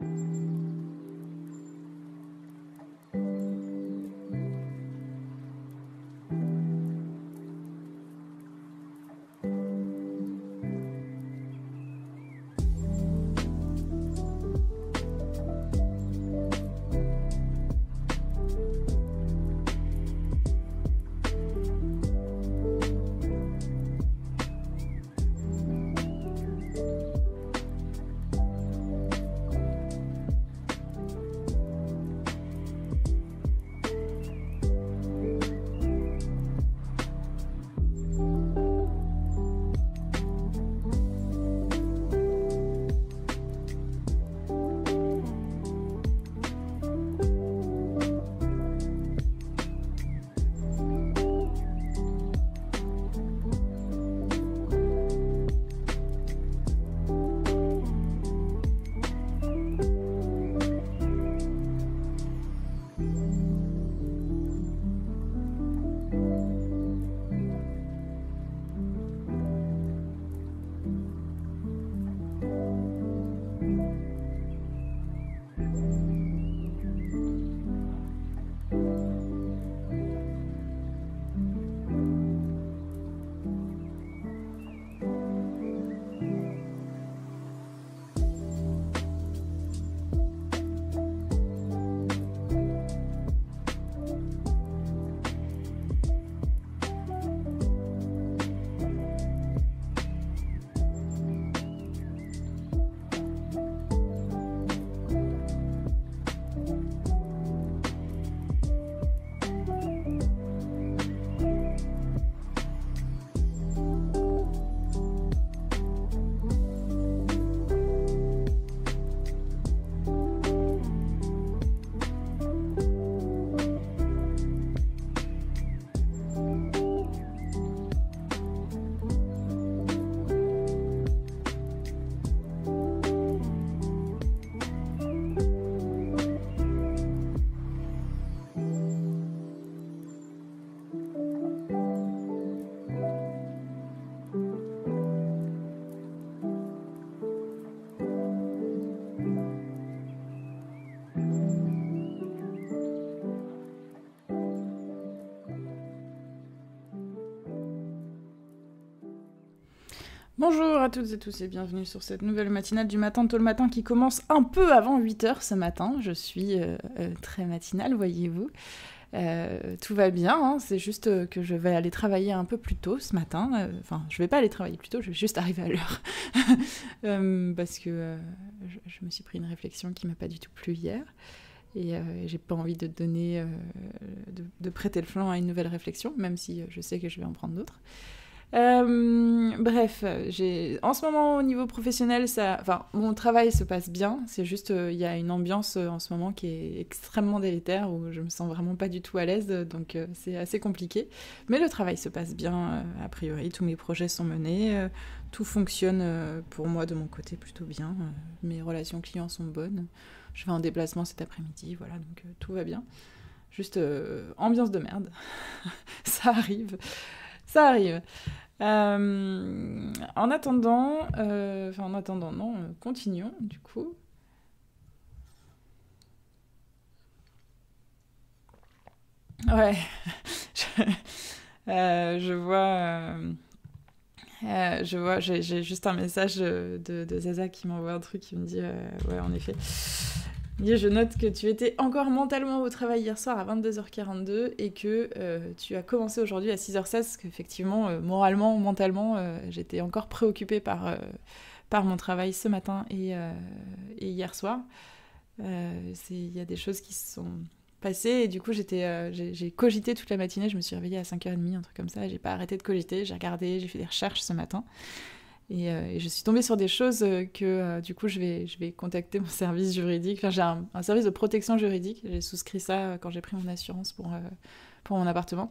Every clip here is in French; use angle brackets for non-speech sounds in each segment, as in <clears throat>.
Thank you. Bonjour à toutes et tous et bienvenue sur cette nouvelle matinale du matin tôt le matin qui commence un peu avant 8h ce matin. Je suis euh, euh, très matinale, voyez-vous. Euh, tout va bien, hein. c'est juste que je vais aller travailler un peu plus tôt ce matin. Enfin, je vais pas aller travailler plus tôt, je vais juste arriver à l'heure. <laughs> parce que je, me suis pris une réflexion qui m'a pas du tout plu hier. Et j'ai pas envie de donner, de, prêter le flanc à une nouvelle réflexion, même si je sais que je vais en prendre d'autres. Euh, bref, en ce moment au niveau professionnel, ça, mon travail se passe bien. C'est juste, euh, il y a une ambiance euh, en ce moment qui est extrêmement délétère où je me sens vraiment pas du tout à l'aise, donc c'est assez compliqué. Mais le travail se passe bien. a priori, tous mes projets sont menés, tout fonctionne pour moi de mon côté plutôt bien. mes relations clients sont bonnes. Je vais en déplacement cet après-midi, voilà, donc tout va bien. Juste ambiance de merde, <laughs> ça arrive ça arrive. Euh, en attendant, euh, en attendant, non, euh, continuons du coup. Ouais, <laughs> je, vois, je vois, j'ai juste un message de, de Zaza qui m'envoie un truc qui me dit, ouais, en effet. Je note que tu étais encore mentalement au travail hier soir à 22h42 et que euh, tu as commencé aujourd'hui à 6h16, parce qu'effectivement, euh, moralement, mentalement, euh, j'étais encore préoccupée par, par mon travail ce matin et, et hier soir. Il y a des choses qui se sont passées et du coup, j'étais, j'ai, cogité toute la matinée. Je me suis réveillée à 5h30, un truc comme ça. J'ai pas arrêté de cogiter. J'ai regardé, j'ai fait des recherches ce matin. Euh, et, je suis tombée sur des choses euh, que, euh, du coup, je vais, je vais contacter mon <laughs> service juridique. Enfin, j'ai un, service de protection juridique. J'ai souscrit ça quand j'ai pris mon assurance pour, pour mon appartement.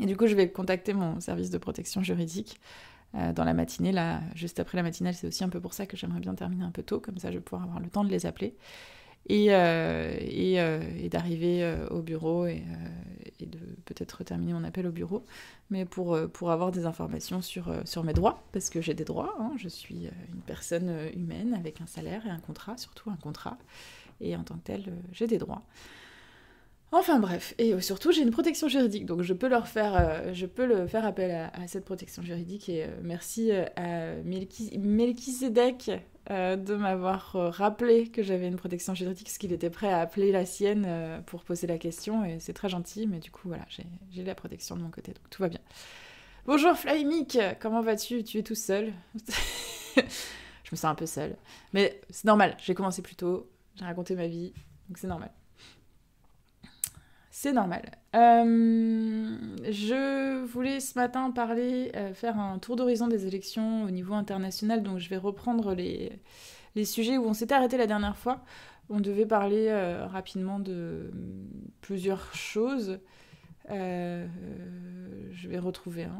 Et du coup, je vais contacter mon service de protection juridique dans la matinée, là, juste après la matinale. C'est aussi un peu pour ça que j'aimerais bien terminer un peu tôt. Comme ça, je vais pouvoir avoir le temps de les appeler. Euh, euh, et, d'arriver euh, au bureau et, de peut-être terminer mon appel au bureau, mais pour, avoir des informations sur, mes droits, parce que j'ai des droits, hein. je suis une personne humaine avec un salaire et un contrat, surtout un contrat, et en tant que telle, j'ai des droits. Enfin bref, et euh, surtout j'ai une protection juridique, donc je peux leur faire, euh, je peux le faire appel à, cette protection juridique et euh, merci à Melchizedek de m'avoir rappelé que j'avais une protection juridique, parce qu'il était prêt à appeler la sienne pour poser la question et c'est très gentil, mais du coup voilà, j'ai la protection de mon côté, donc tout va bien. Bonjour Flymic, comment vas-tu Tu es tout seul <laughs> Je me sens un peu seule, mais c'est normal, j'ai commencé plus tôt, j'ai raconté ma vie, donc c'est normal c'est normal. Euh, je voulais ce matin parler, euh, faire un tour d'horizon des élections au niveau international, donc je vais reprendre les, les sujets où on s'était arrêté la dernière fois. On devait parler euh, rapidement de plusieurs choses. je vais retrouver. un...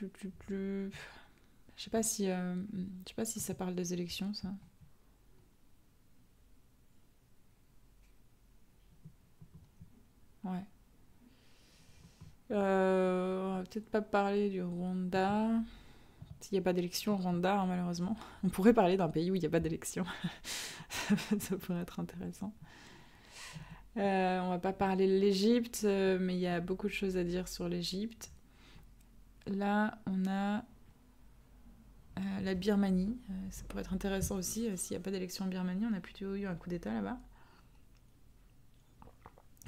Hein. Je sais pas si, je sais pas si ça parle des élections, ça. Ouais. Euh, on va peut-être pas parler du Rwanda. S'il n'y a pas d'élection au Rwanda, hein, malheureusement. On pourrait parler d'un pays où il n'y a pas d'élection. <laughs> ça pourrait être intéressant. Euh, on va pas parler de l'Égypte, euh, mais il y a beaucoup de choses à dire sur l'Égypte. Là, on a la Birmanie. ça pourrait être intéressant aussi. S'il n'y a pas d'élection en Birmanie, on a plutôt eu un coup d'État là-bas.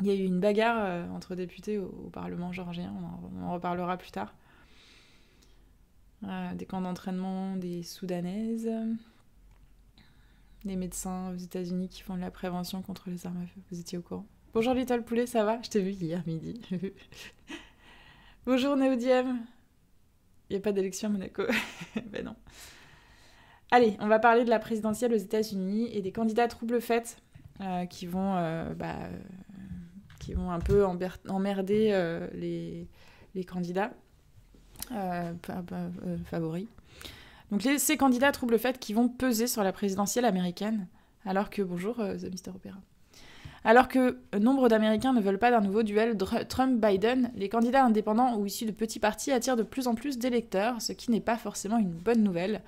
Il y a eu une bagarre euh, entre députés au, Parlement georgien, on en, reparlera plus tard. Euh, des camps d'entraînement des Soudanaises, des médecins aux États-Unis qui font de la prévention contre les armes à feu. Vous étiez au courant Bonjour Little Poulet, ça va Je t'ai vu hier midi. <laughs> Bonjour Néodiem. Il n'y a pas d'élection à Monaco. <laughs> ben non. Allez, on va parler de la présidentielle aux États-Unis et des candidats trouble faites euh, qui vont bah, qui vont un peu emmerder euh, les, candidats euh, euh, favoris. Donc ces candidats troublent le fait qu'ils vont peser sur la présidentielle américaine, alors que, bonjour, The Mister Opera. Alors que nombre d'Américains ne veulent pas d'un nouveau duel Trump-Biden, les candidats indépendants ou issus de petits partis attirent de plus en plus d'électeurs, ce qui n'est pas forcément une bonne nouvelle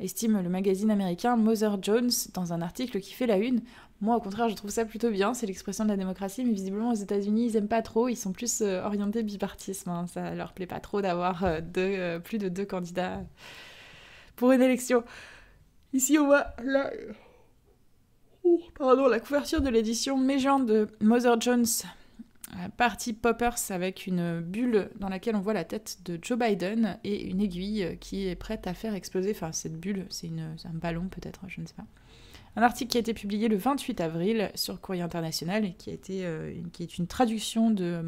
estime le magazine américain Mother Jones dans un article qui fait la une. Moi, au contraire, je trouve ça plutôt bien, c'est l'expression de la démocratie, mais visiblement aux États-Unis, ils n'aiment pas trop, ils sont plus euh, orientés bipartisme. Ça hein. Ça leur plaît pas trop d'avoir euh, euh, plus de deux candidats pour une élection. Ici, on voit la, oh, pardon, la couverture de l'édition mégeante de Mother Jones euh, partie Poppers avec une bulle dans laquelle on voit la tête de Joe Biden et une aiguille qui est prête à faire exploser. Enfin, cette bulle, c'est un ballon peut-être, je ne sais pas. Un article qui a été publié le 28 avril sur Courrier International et qui, euh, est une traduction d'un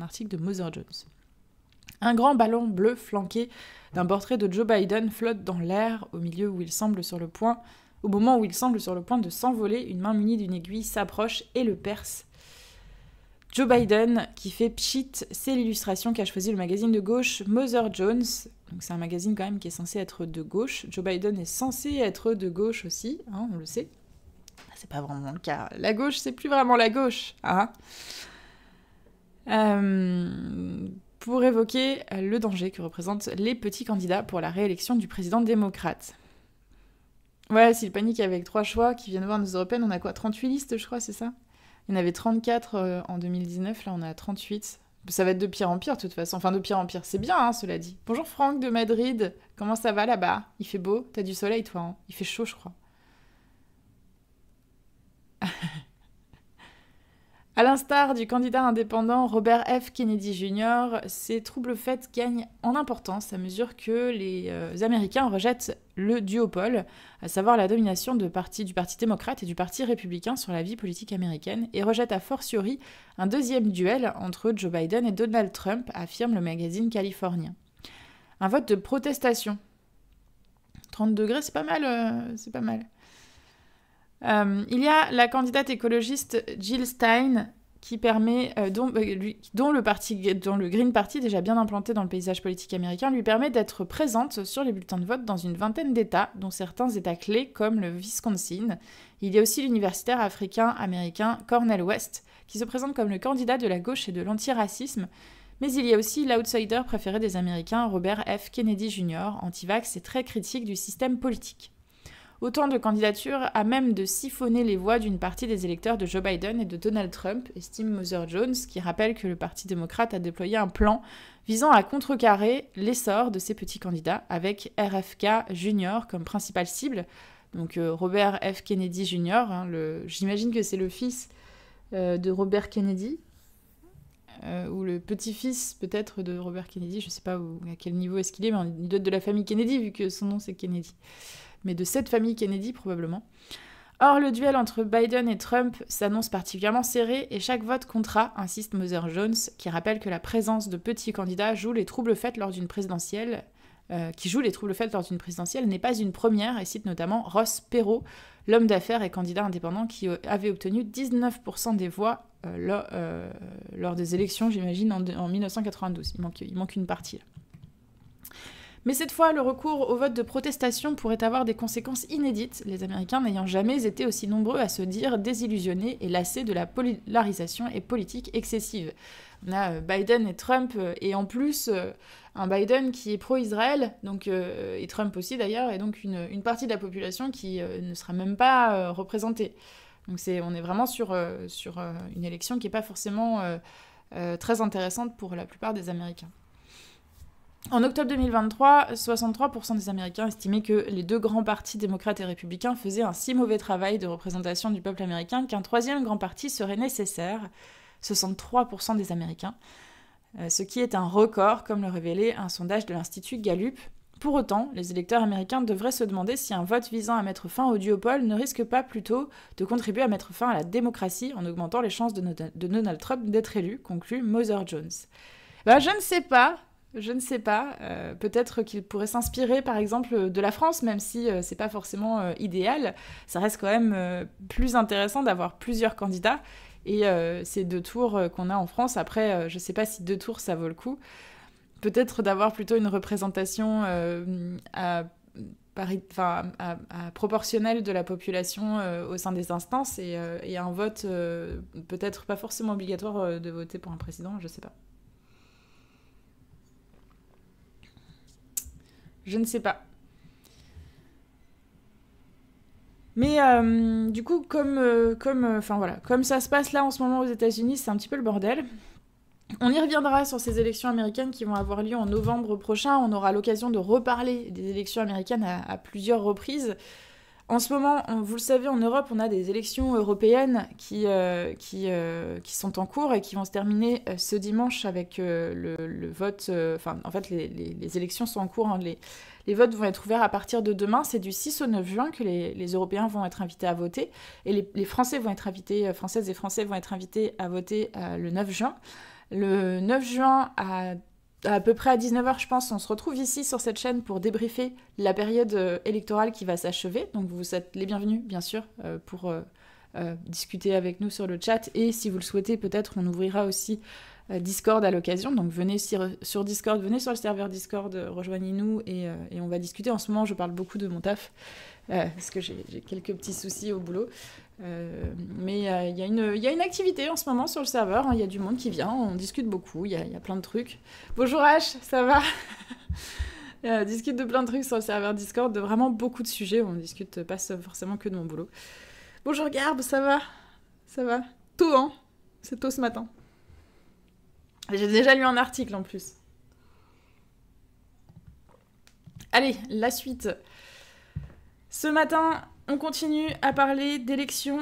article de Mother Jones. Un grand ballon bleu flanqué d'un portrait de Joe Biden flotte dans l'air au milieu où il semble sur le point, au moment où il semble sur le point de s'envoler, une main munie d'une aiguille s'approche et le perce Joe Biden qui fait pchit, c'est l'illustration qu'a choisi le magazine de gauche Mother Jones. Donc c'est un magazine quand même qui est censé être de gauche. Joe Biden est censé être de gauche aussi, hein, on le sait. C'est pas vraiment le cas. La gauche, c'est plus vraiment la gauche. Hein euh, pour évoquer le danger que représentent les petits candidats pour la réélection du président démocrate. Ouais, s'il panique avec trois choix qui viennent voir nos européennes, on a quoi 38 listes, je crois, c'est ça il y en avait 34 euh, en 2019, là on a 38. Ça va être de pire en pire de toute façon. Enfin, de pire en pire. C'est bien, hein, cela dit. Bonjour Franck de Madrid. Comment ça va là-bas Il fait beau T'as du soleil toi hein? Il fait chaud, je crois. <laughs> À l'instar du candidat indépendant Robert F. Kennedy Jr., ces troubles faites gagnent en importance à mesure que les euh, Américains rejettent le duopole, à savoir la domination du Parti démocrate et du Parti républicain sur la vie politique américaine, et rejettent a fortiori un deuxième duel entre Joe Biden et Donald Trump, affirme le magazine californien. Un vote de protestation. 30 degrés, c'est pas mal, euh, c'est pas mal. Euh, il y a la candidate écologiste Jill Stein qui euh, euh, dont, le dont le Green Party, déjà bien implanté dans le paysage politique américain, lui permet d'être présente sur les bulletins de vote dans une vingtaine d'États, dont certains États clés comme le Wisconsin. Il y a aussi l'universitaire africain-américain Cornel West, qui se présente comme le candidat de la gauche et de l'antiracisme, mais il y a aussi l'outsider préféré des Américains, Robert F. Kennedy Jr., anti-vax et très critique du système politique autant de candidatures à même de siphonner les voix d'une partie des électeurs de Joe Biden et de Donald Trump, estime Mother Jones, qui rappelle que le Parti démocrate a déployé un plan visant à contrecarrer l'essor de ces petits candidats avec RFK Jr. comme principale cible. Donc euh, Robert F. Kennedy Jr., hein, j'imagine que c'est le fils euh, de Robert Kennedy, euh, ou le petit-fils peut-être de Robert Kennedy, je ne sais pas à quel niveau est-ce qu'il est, mais il doit être de la famille Kennedy vu que son nom c'est Kennedy mais de cette famille Kennedy probablement. Or, le duel entre Biden et Trump s'annonce particulièrement serré et chaque vote comptera, insiste Mother Jones, qui rappelle que la présence de petits candidats joue les troubles faits lors d'une présidentielle, euh, qui joue les troubles faits lors d'une présidentielle n'est pas une première et cite notamment Ross Perot, l'homme d'affaires et candidat indépendant qui avait obtenu 19% des voix euh, euh, lors, des élections, j'imagine, en, 1992. Il manque, il manque une partie. Là. Mais cette fois, le recours au vote de protestation pourrait avoir des conséquences inédites, les Américains n'ayant jamais été aussi nombreux à se dire désillusionnés et lassés de la polarisation et politique excessive. On a euh, Biden et Trump, euh, et en plus euh, un Biden qui est pro-Israël, donc et Trump aussi d'ailleurs, et donc une, partie de la population qui ne sera même pas représentée. Donc c'est, on est vraiment sur, sur une élection qui n'est pas forcément très intéressante pour la plupart des Américains. En octobre 2023, 63% des Américains estimaient que les deux grands partis démocrates et républicains faisaient un si mauvais travail de représentation du peuple américain qu'un troisième grand parti serait nécessaire, 63% des Américains, euh, ce qui est un record, comme le révélait un sondage de l'Institut Gallup. Pour autant, les électeurs américains devraient se demander si un vote visant à mettre fin au duopole ne risque pas plutôt de contribuer à mettre fin à la démocratie en augmentant les chances de, Donald Trump d'être élu, conclut Mother Jones. Bah, je ne sais pas, je ne sais pas. Euh, peut-être qu'il pourrait s'inspirer, par exemple, de la France, même si euh, c'est pas forcément euh, idéal. Ça reste quand même plus intéressant d'avoir plusieurs candidats. Et ces deux tours qu'on a en France, après, je ne sais pas si deux tours ça vaut le coup. Peut-être d'avoir plutôt une représentation à, à, proportionnelle de la population au sein des instances et un vote peut-être pas forcément obligatoire de voter pour un président, je ne sais pas. Je ne sais pas. Mais euh, du coup, comme, euh, comme, euh, voilà, comme ça se passe là en ce moment aux États-Unis, c'est un petit peu le bordel. On y reviendra sur ces élections américaines qui vont avoir lieu en novembre prochain. On aura l'occasion de reparler des élections américaines à plusieurs reprises. En ce moment, vous le savez, en Europe, on a des élections européennes qui, euh, qui, euh, qui sont en cours et qui vont se terminer euh, ce dimanche avec le, vote. Enfin, en fait, les, élections sont en cours. Hein. les, les, votes vont être ouverts à partir de demain. C'est du 6 au 9 juin que les, Européens vont être invités à voter. Et les, Français vont être invités, Françaises et Français vont être invités à voter le 9 juin. Le 9 juin à à peu près à 19h, je pense, on se retrouve ici sur cette chaîne pour débriefer la période euh, électorale qui va s'achever. Donc vous êtes les bienvenus, bien sûr, euh, pour euh, discuter avec nous sur le chat. Et si vous le souhaitez, peut-être on ouvrira aussi Discord à l'occasion. Donc venez sur Discord, venez sur le serveur Discord, rejoignez-nous et, on va discuter. En ce moment, je parle beaucoup de mon taf parce que j'ai quelques petits soucis au boulot. Euh, mais euh, il y, a une activité en ce moment sur le serveur. Hein. Il y a du monde qui vient, on discute beaucoup, il y, a plein de trucs. Bonjour H, ça va On <laughs> euh, Discute de plein de trucs sur le serveur Discord, de vraiment beaucoup de sujets. On discute pas forcément que de mon boulot. Bonjour Garbe, ça va Ça va Tôt, hein C'est tôt ce matin. J'ai déjà lu un article en plus. Allez, la suite. Ce matin, on continue à parler d'élections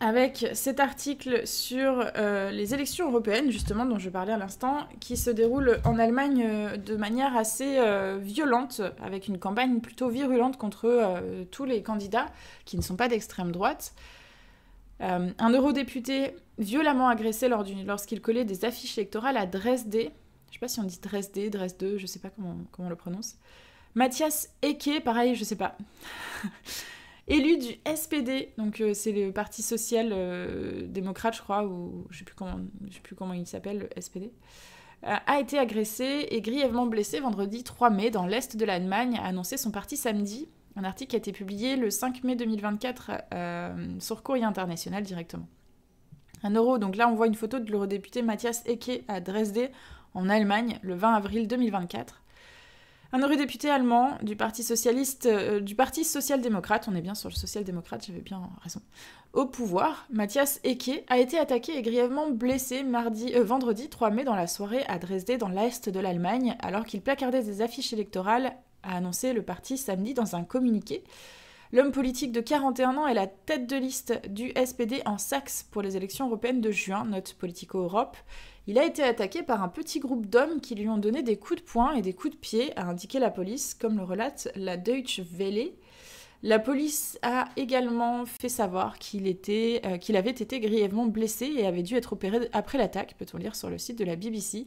avec cet article sur euh, les élections européennes, justement, dont je parlais à l'instant, qui se déroule en Allemagne euh, de manière assez euh, violente, avec une campagne plutôt virulente contre tous les candidats qui ne sont pas d'extrême droite. un eurodéputé violemment agressé lorsqu'il collait des affiches électorales à Dresde, je ne sais pas si on dit Dresde, Dresde, je ne sais pas comment on le prononce, Mathias Eke, pareil, je sais pas. <laughs> élu du SPD, donc euh, c'est le Parti social euh, démocrate, je crois, ou je sais plus comment, sais plus comment il s'appelle, le SPD, euh, a été agressé et grièvement blessé vendredi 3 mai dans l'est de l'Allemagne, a annoncé son parti samedi. Un article a été publié le 5 mai 2024 sur Courrier International directement. Un euro, donc là on voit une photo de l'eurodéputé Mathias Eke à Dresde, en Allemagne, le 20 avril 2024. Un député allemand du Parti socialiste, euh, du Parti social-démocrate, on est bien sur le social-démocrate, j'avais bien raison, au pouvoir, Matthias Ecke, a été attaqué et grièvement blessé mardi, euh, vendredi 3 mai dans la soirée à Dresde, dans l'est de l'Allemagne, alors qu'il placardait des affiches électorales, a annoncé le parti samedi dans un communiqué. L'homme politique de 41 ans est la tête de liste du SPD en Saxe pour les élections européennes de juin, note Politico Europe. Il a été attaqué par un petit groupe d'hommes qui lui ont donné des coups de poing et des coups de pied, a indiqué la police, comme le relate la Deutsche Welle. La police a également fait savoir qu'il euh, avait été grièvement blessé et avait dû être opéré après l'attaque, peut-on lire sur le site de la BBC.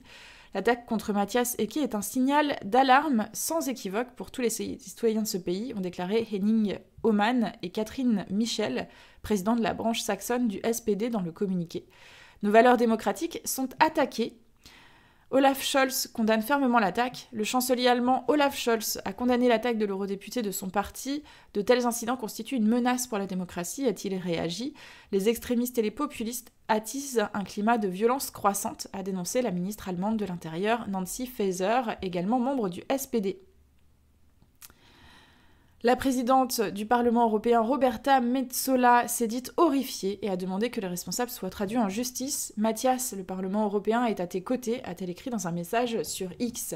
L'attaque contre Mathias Ecke est un signal d'alarme sans équivoque pour tous les citoyens de ce pays, ont déclaré Henning Oman et Catherine Michel, président de la branche saxonne du SPD, dans le communiqué. Nos valeurs démocratiques sont attaquées Olaf Scholz condamne fermement l'attaque. Le chancelier allemand Olaf Scholz a condamné l'attaque de l'eurodéputé de son parti. De tels incidents constituent une menace pour la démocratie, a-t-il réagi. Les extrémistes et les populistes attisent un climat de violence croissante, a dénoncé la ministre allemande de l'Intérieur Nancy Faeser, également membre du SPD. La présidente du Parlement européen, Roberta Metsola, s'est dite horrifiée et a demandé que les responsables soient traduits en justice. Mathias, le Parlement européen, est à tes côtés, a-t-elle écrit dans un message sur X.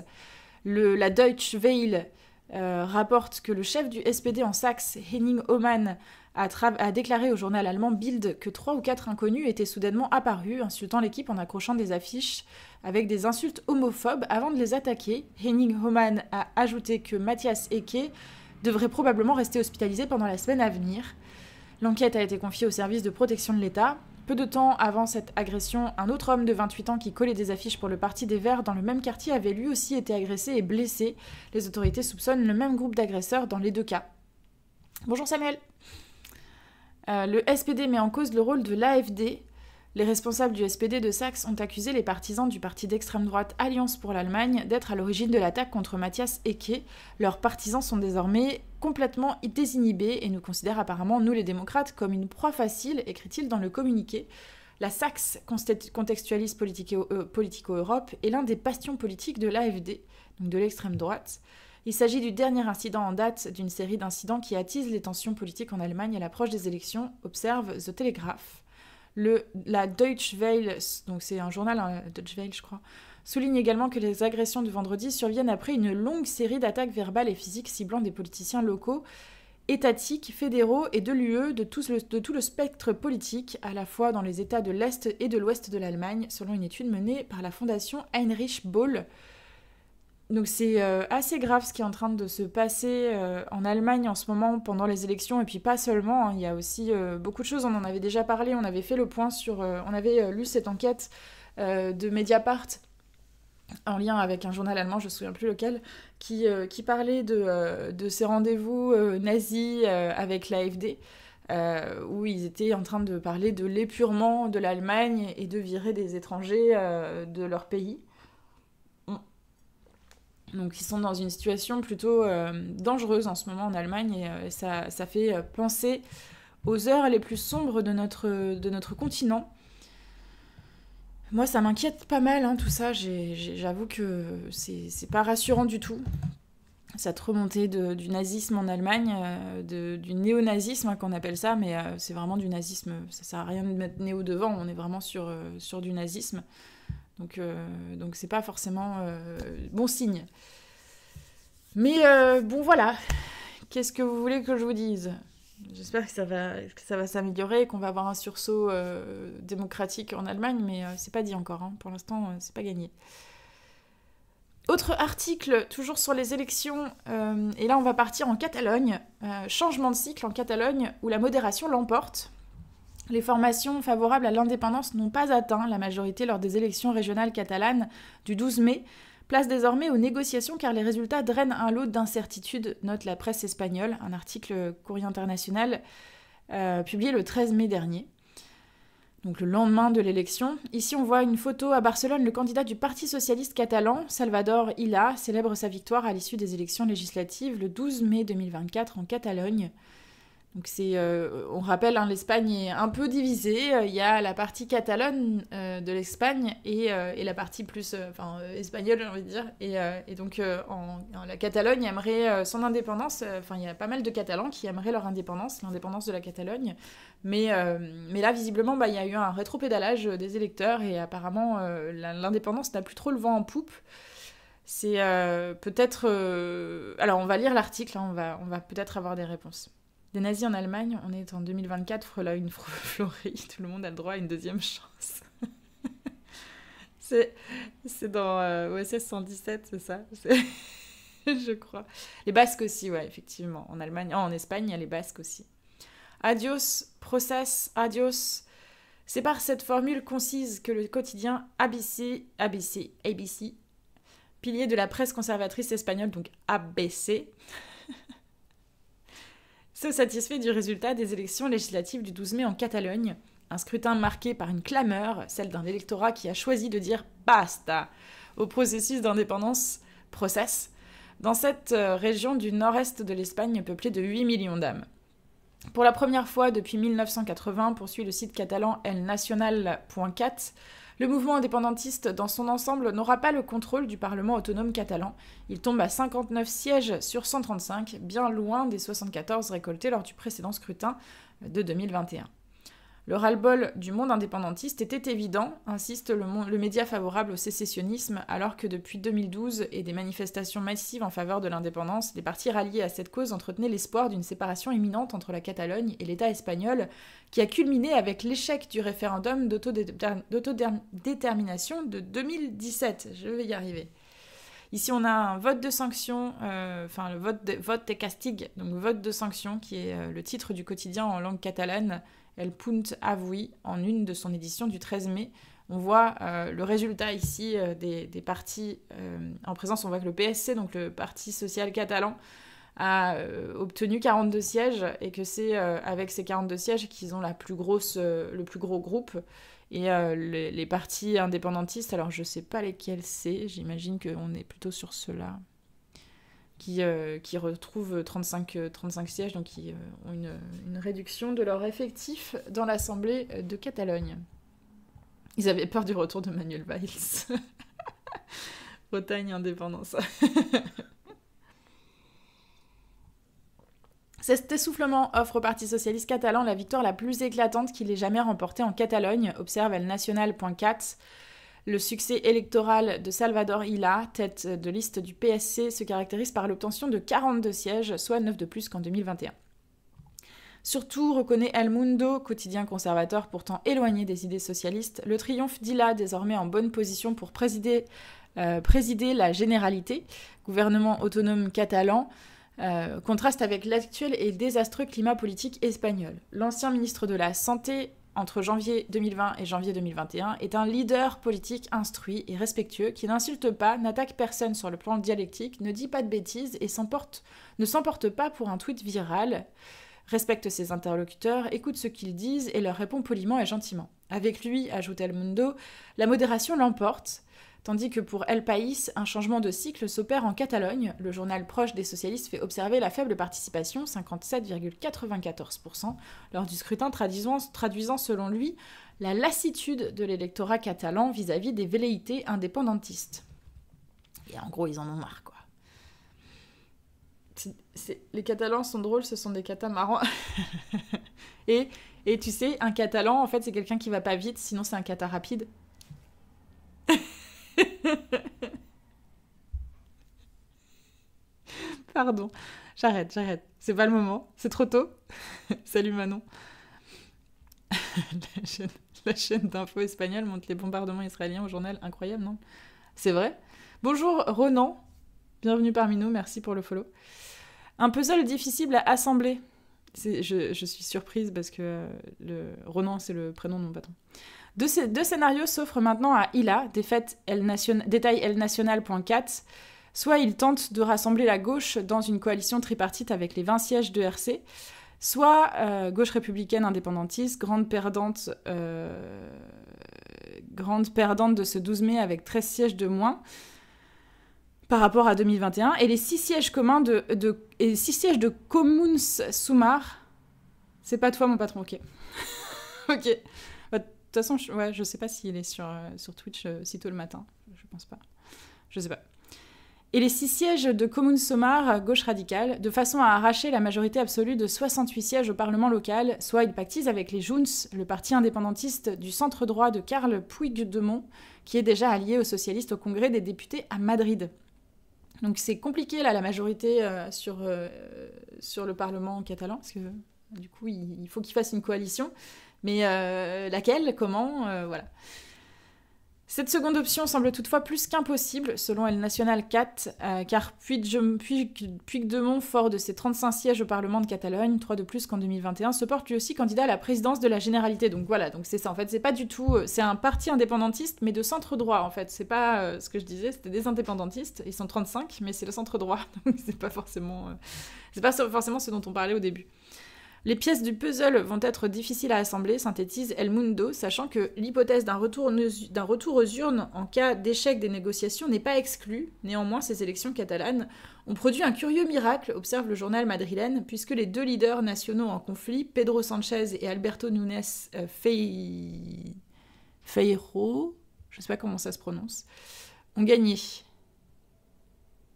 Le, la Deutsche Welle euh, rapporte que le chef du SPD en Saxe, Henning Oman, a, déclaré au journal allemand Bild que trois ou quatre inconnus étaient soudainement apparus, insultant l'équipe en accrochant des affiches avec des insultes homophobes avant de les attaquer. Henning Oman a ajouté que Mathias Eke devrait probablement rester hospitalisé pendant la semaine à venir. L'enquête a été confiée au service de protection de l'État. Peu de temps avant cette agression, un autre homme de 28 ans qui collait des affiches pour le Parti des Verts dans le même quartier avait lui aussi été agressé et blessé. Les autorités soupçonnent le même groupe d'agresseurs dans les deux cas. Bonjour Samuel. Euh, le SPD met en cause le rôle de l'AFD les responsables du SPD de Saxe ont accusé les partisans du parti d'extrême droite Alliance pour l'Allemagne d'être à l'origine de l'attaque contre Mathias Ecke. Leurs partisans sont désormais complètement désinhibés et nous considèrent apparemment, nous les démocrates, comme une proie facile, écrit-il dans le communiqué. La Saxe, contextualiste politico-Europe, euh, est l'un des bastions politiques de l'AFD, donc de l'extrême droite. Il s'agit du dernier incident en date d'une série d'incidents qui attisent les tensions politiques en Allemagne à l'approche des élections, observe The Telegraph. Le, la Deutsche Welle, donc c'est un journal, hein, Deutsche je crois, souligne également que les agressions de vendredi surviennent après une longue série d'attaques verbales et physiques ciblant des politiciens locaux, étatiques, fédéraux et de l'UE, de, de, tout le spectre politique, à la fois dans les États de l'Est et de l'Ouest de l'Allemagne, selon une étude menée par la fondation Heinrich Boll, donc c'est euh, assez grave ce qui est en train de se passer euh, en Allemagne en ce moment pendant les élections et puis pas seulement, hein. il y a aussi euh, beaucoup de choses, on en avait déjà parlé, on avait fait le point sur, on avait lu cette enquête de Mediapart en lien avec un journal allemand, je ne me souviens plus lequel, qui, parlait de, de ces rendez-vous nazis avec l'AFD. où ils étaient en train de parler de l'épurement de l'Allemagne et de virer des étrangers de leur pays. Donc ils sont dans une situation plutôt euh, dangereuse en ce moment en Allemagne et euh, ça, ça, fait euh, penser aux heures les plus sombres de notre, de notre continent. Moi ça m'inquiète pas mal hein, tout ça, j'avoue que c'est pas rassurant du tout. Cette remontée du nazisme en Allemagne, du néonazisme hein, qu'on appelle ça, mais c'est vraiment du nazisme, ça sert à rien de mettre néo devant, on est vraiment sur, sur du nazisme. Donc, euh, donc c'est pas forcément euh, bon signe. Mais euh, bon, voilà. Qu'est-ce que vous voulez que je vous dise J'espère que ça va, que ça va s'améliorer, qu'on va avoir un sursaut démocratique en Allemagne, mais c'est pas dit encore. Hein. Pour l'instant, c'est pas gagné. Autre article, toujours sur les élections, et là on va partir en Catalogne. changement de cycle en Catalogne où la modération l'emporte. Les formations favorables à l'indépendance n'ont pas atteint la majorité lors des élections régionales catalanes du 12 mai. Place désormais aux négociations car les résultats drainent un lot d'incertitudes, note la presse espagnole, un article Courrier International euh, publié le 13 mai dernier donc le lendemain de l'élection. Ici, on voit une photo à Barcelone. Le candidat du Parti socialiste catalan, Salvador Illa, célèbre sa victoire à l'issue des élections législatives le 12 mai 2024 en Catalogne. Donc c'est, euh, on rappelle, hein, l'Espagne est un peu divisée. Euh, il y a la partie catalane euh, de l'Espagne et, la partie plus, espagnole, j'ai envie de dire. Et, donc en, la Catalogne aimerait son indépendance. Enfin, il y a pas mal de Catalans qui aimeraient leur indépendance, l'indépendance de la Catalogne. Mais, là, visiblement, bah, il y a eu un rétropédalage des électeurs et apparemment l'indépendance n'a plus trop le vent en poupe. C'est peut-être. alors, on va lire l'article. Hein, on va, on va peut-être avoir des réponses des nazis en Allemagne. On est en 2024, Freulein Florie, tout le monde a le droit à une deuxième chance. <laughs> c'est dans euh, OSS 117, c'est ça <laughs> Je crois. Les Basques aussi, ouais, effectivement. En Allemagne, oh, en Espagne, il y a les Basques aussi. Adios, process, adios. C'est par cette formule concise que le quotidien ABC, ABC, ABC, pilier de la presse conservatrice espagnole, donc ABC, se satisfait du résultat des élections législatives du 12 mai en Catalogne, un scrutin marqué par une clameur, celle d'un électorat qui a choisi de dire basta au processus d'indépendance, process, dans cette euh, région du nord-est de l'Espagne peuplée de 8 millions d'âmes. Pour la première fois depuis 1980, poursuit le site catalan elnacional.cat, le mouvement indépendantiste dans son ensemble n'aura pas le contrôle du Parlement autonome catalan. Il tombe à 59 sièges sur 135, bien loin des 74 récoltés lors du précédent scrutin de 2021. Le ras-le-bol du monde indépendantiste était évident, insiste le, média favorable au sécessionnisme, alors que depuis 2012 et des manifestations massives en faveur de l'indépendance, les partis ralliés à cette cause entretenaient l'espoir d'une séparation imminente entre la Catalogne et l'État espagnol, qui a culminé avec l'échec du référendum d'autodétermination de 2017. Je vais y arriver. Ici, on a un vote de sanction, euh, enfin le vote de, vote castigue, donc vote de sanction, qui est euh, le titre du quotidien en langue catalane El Punt vous, en une de son édition du 13 mai. On voit euh, le résultat ici euh, des, partis euh, en présence. On voit que le PSC, donc le Parti social catalan, a obtenu 42 sièges et que c'est avec ces 42 sièges qu'ils ont la plus grosse, le plus gros groupe. Et les, les, partis indépendantistes, alors je ne sais pas lesquels c'est, j'imagine qu'on est plutôt sur ceux-là. Euh, qui, retrouvent 35, 35 euh, sièges, donc qui euh, ont une, réduction de leur effectif dans l'Assemblée de Catalogne. Ils avaient peur du retour de Manuel Valls. <laughs> Bretagne indépendance. <laughs> Cet essoufflement offre au Parti socialiste catalan la victoire la plus éclatante qu'il ait jamais remportée en Catalogne, observe El Nacional.cat. Le succès électoral de Salvador Illa, tête de liste du PSC, se caractérise par l'obtention de 42 sièges, soit 9 de plus qu'en 2021. Surtout, reconnaît El Mundo, quotidien conservateur pourtant éloigné des idées socialistes, le triomphe d'Ila, désormais en bonne position pour présider, euh, la Généralité, gouvernement autonome catalan, euh, contraste avec l'actuel et désastreux climat politique espagnol. L'ancien ministre de la Santé, entre janvier 2020 et janvier 2021 est un leader politique instruit et respectueux qui n'insulte pas, n'attaque personne sur le plan dialectique, ne dit pas de bêtises et ne s'emporte pas pour un tweet viral, respecte ses interlocuteurs, écoute ce qu'ils disent et leur répond poliment et gentiment. Avec lui, ajoute Mundo, la modération l'emporte, tandis que pour El País, un changement de cycle s'opère en Catalogne. Le journal proche des socialistes fait observer la faible participation, 57,94%, lors du scrutin traduisant, selon lui la lassitude de l'électorat catalan vis-à-vis des velléités indépendantistes. Et en gros, ils en ont marre, quoi. les Catalans sont drôles, ce sont des catamarans. <laughs> et, et tu sais, un Catalan, en fait, c'est quelqu'un qui va pas vite, sinon c'est un cata rapide. <laughs> <laughs> Pardon, j'arrête, j'arrête. C'est pas le moment, c'est trop tôt. <laughs> Salut Manon. <laughs> la chaîne, d'infos espagnole montre les bombardements israéliens au journal. Incroyable, non C'est vrai. Bonjour Ronan, bienvenue parmi nous, merci pour le follow. Un puzzle difficile à assembler. Je, je, suis surprise parce que le Ronan, c'est le prénom de mon patron. Deux, scénarios s'offrent maintenant à Ila, défaite L Soit il tente de rassembler la gauche dans une coalition tripartite avec les 20 sièges de RC, soit euh, gauche républicaine indépendantiste, grande perdante, euh, grande perdante de ce 12 mai avec 13 sièges de moins par rapport à 2021, et les 6 sièges communs de, de et six sièges de Comuns Soumar. C'est pas toi mon patron, ok. <laughs> ok. De toute façon, je, ouais, je sais pas s'il est sur, euh, sur Twitch euh, si tôt le matin. Je pense pas. Je sais pas. Et les six sièges de Commune Somar, gauche radicale, de façon à arracher la majorité absolue de 68 sièges au Parlement local, soit ils pactisent avec les Junts, le parti indépendantiste du centre droit de Karl Puigdemont, qui est déjà allié aux socialistes au Congrès des députés à Madrid. Donc c'est compliqué là la majorité euh, sur, sur le Parlement catalan, parce que du coup il, faut qu'il fasse une coalition. Mais euh, laquelle Comment euh, Voilà. Cette seconde option semble toutefois plus qu'impossible, selon El Nacional 4, euh, car Puigdemont, fort de ses 35 sièges au Parlement de Catalogne, 3 de plus qu'en 2021, se porte lui aussi candidat à la présidence de la Généralité. Donc voilà, donc c'est ça en fait, c'est pas du tout... Euh, c'est un parti indépendantiste, mais de centre-droit en fait. C'est pas ce que je disais, c'était des indépendantistes, ils sont 35, mais c'est le centre-droit, <laughs> donc c'est pas forcément... c'est pas forcément ce dont on parlait au début. Les pièces du puzzle vont être difficiles à assembler, synthétise El Mundo, sachant que l'hypothèse d'un retour, aux urnes en cas d'échec des négociations n'est pas exclue. Néanmoins, ces élections catalanes ont produit un curieux miracle, observe le journal madrilène, puisque les deux leaders nationaux en conflit, Pedro Sanchez et Alberto Nunes euh, je je sais pas comment ça se prononce, ont gagné.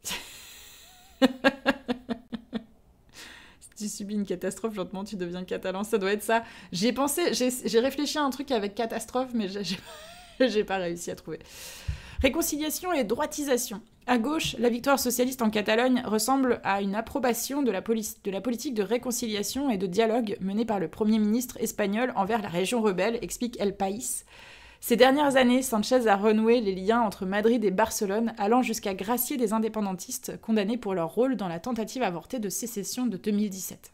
<laughs> tu subis une catastrophe, lentement tu deviens catalan. Ça doit être ça. J'ai pensé, j'ai réfléchi à un truc avec catastrophe, mais <laughs> j'ai pas réussi à trouver. Réconciliation et droitisation. À gauche, la victoire socialiste en Catalogne ressemble à une approbation de la, de la, politique de réconciliation et de dialogue menée par le Premier ministre espagnol envers la région rebelle, explique El País. Ces dernières années, Sanchez a renoué les liens entre Madrid et Barcelone, allant jusqu'à gracier des indépendantistes condamnés pour leur rôle dans la tentative avortée de sécession de 2017.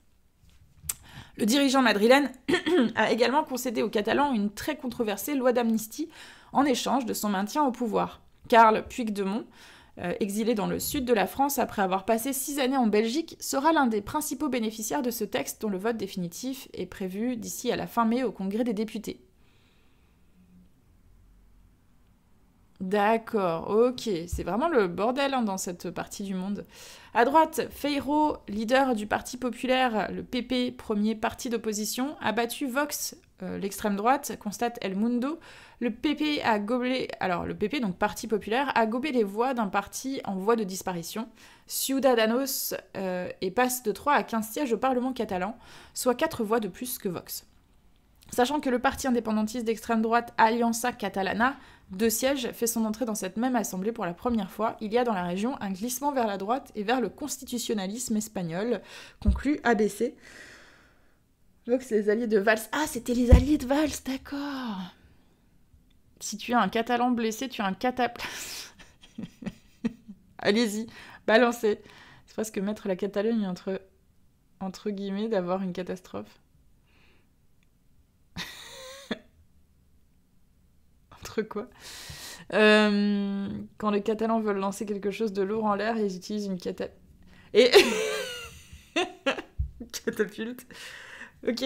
Le dirigeant madrilène <clears throat> a également concédé aux Catalans une très controversée loi d'amnistie en échange de son maintien au pouvoir. Carl Puigdemont, euh, exilé dans le sud de la France après avoir passé six années en Belgique, sera l'un des principaux bénéficiaires de ce texte dont le vote définitif est prévu d'ici à la fin mai au Congrès des députés. D'accord, ok, c'est vraiment le bordel hein, dans cette partie du monde. À droite, Feiro, leader du Parti populaire, le PP, premier parti d'opposition, a battu Vox, euh, l'extrême droite, constate El Mundo. Le PP a gobé, alors le PP donc Parti populaire a gobé les voix d'un parti en voie de disparition, Ciudadanos, euh, et passe de 3 à 15 sièges au Parlement catalan, soit 4 voix de plus que Vox. Sachant que le parti indépendantiste d'extrême droite Alianza Catalana, de sièges, fait son entrée dans cette même assemblée pour la première fois, il y a dans la région un glissement vers la droite et vers le constitutionnalisme espagnol, conclut ABC. c'est les alliés de Valls. Ah, c'était les alliés de Valls, d'accord Si tu as un catalan blessé, tu as un cataplasme. <laughs> Allez-y, balancez C'est presque mettre la Catalogne entre, entre guillemets d'avoir une catastrophe. quoi. Euh, quand les Catalans veulent lancer quelque chose de lourd en l'air, ils utilisent une catapulte. Et. <laughs> catapulte. Ok.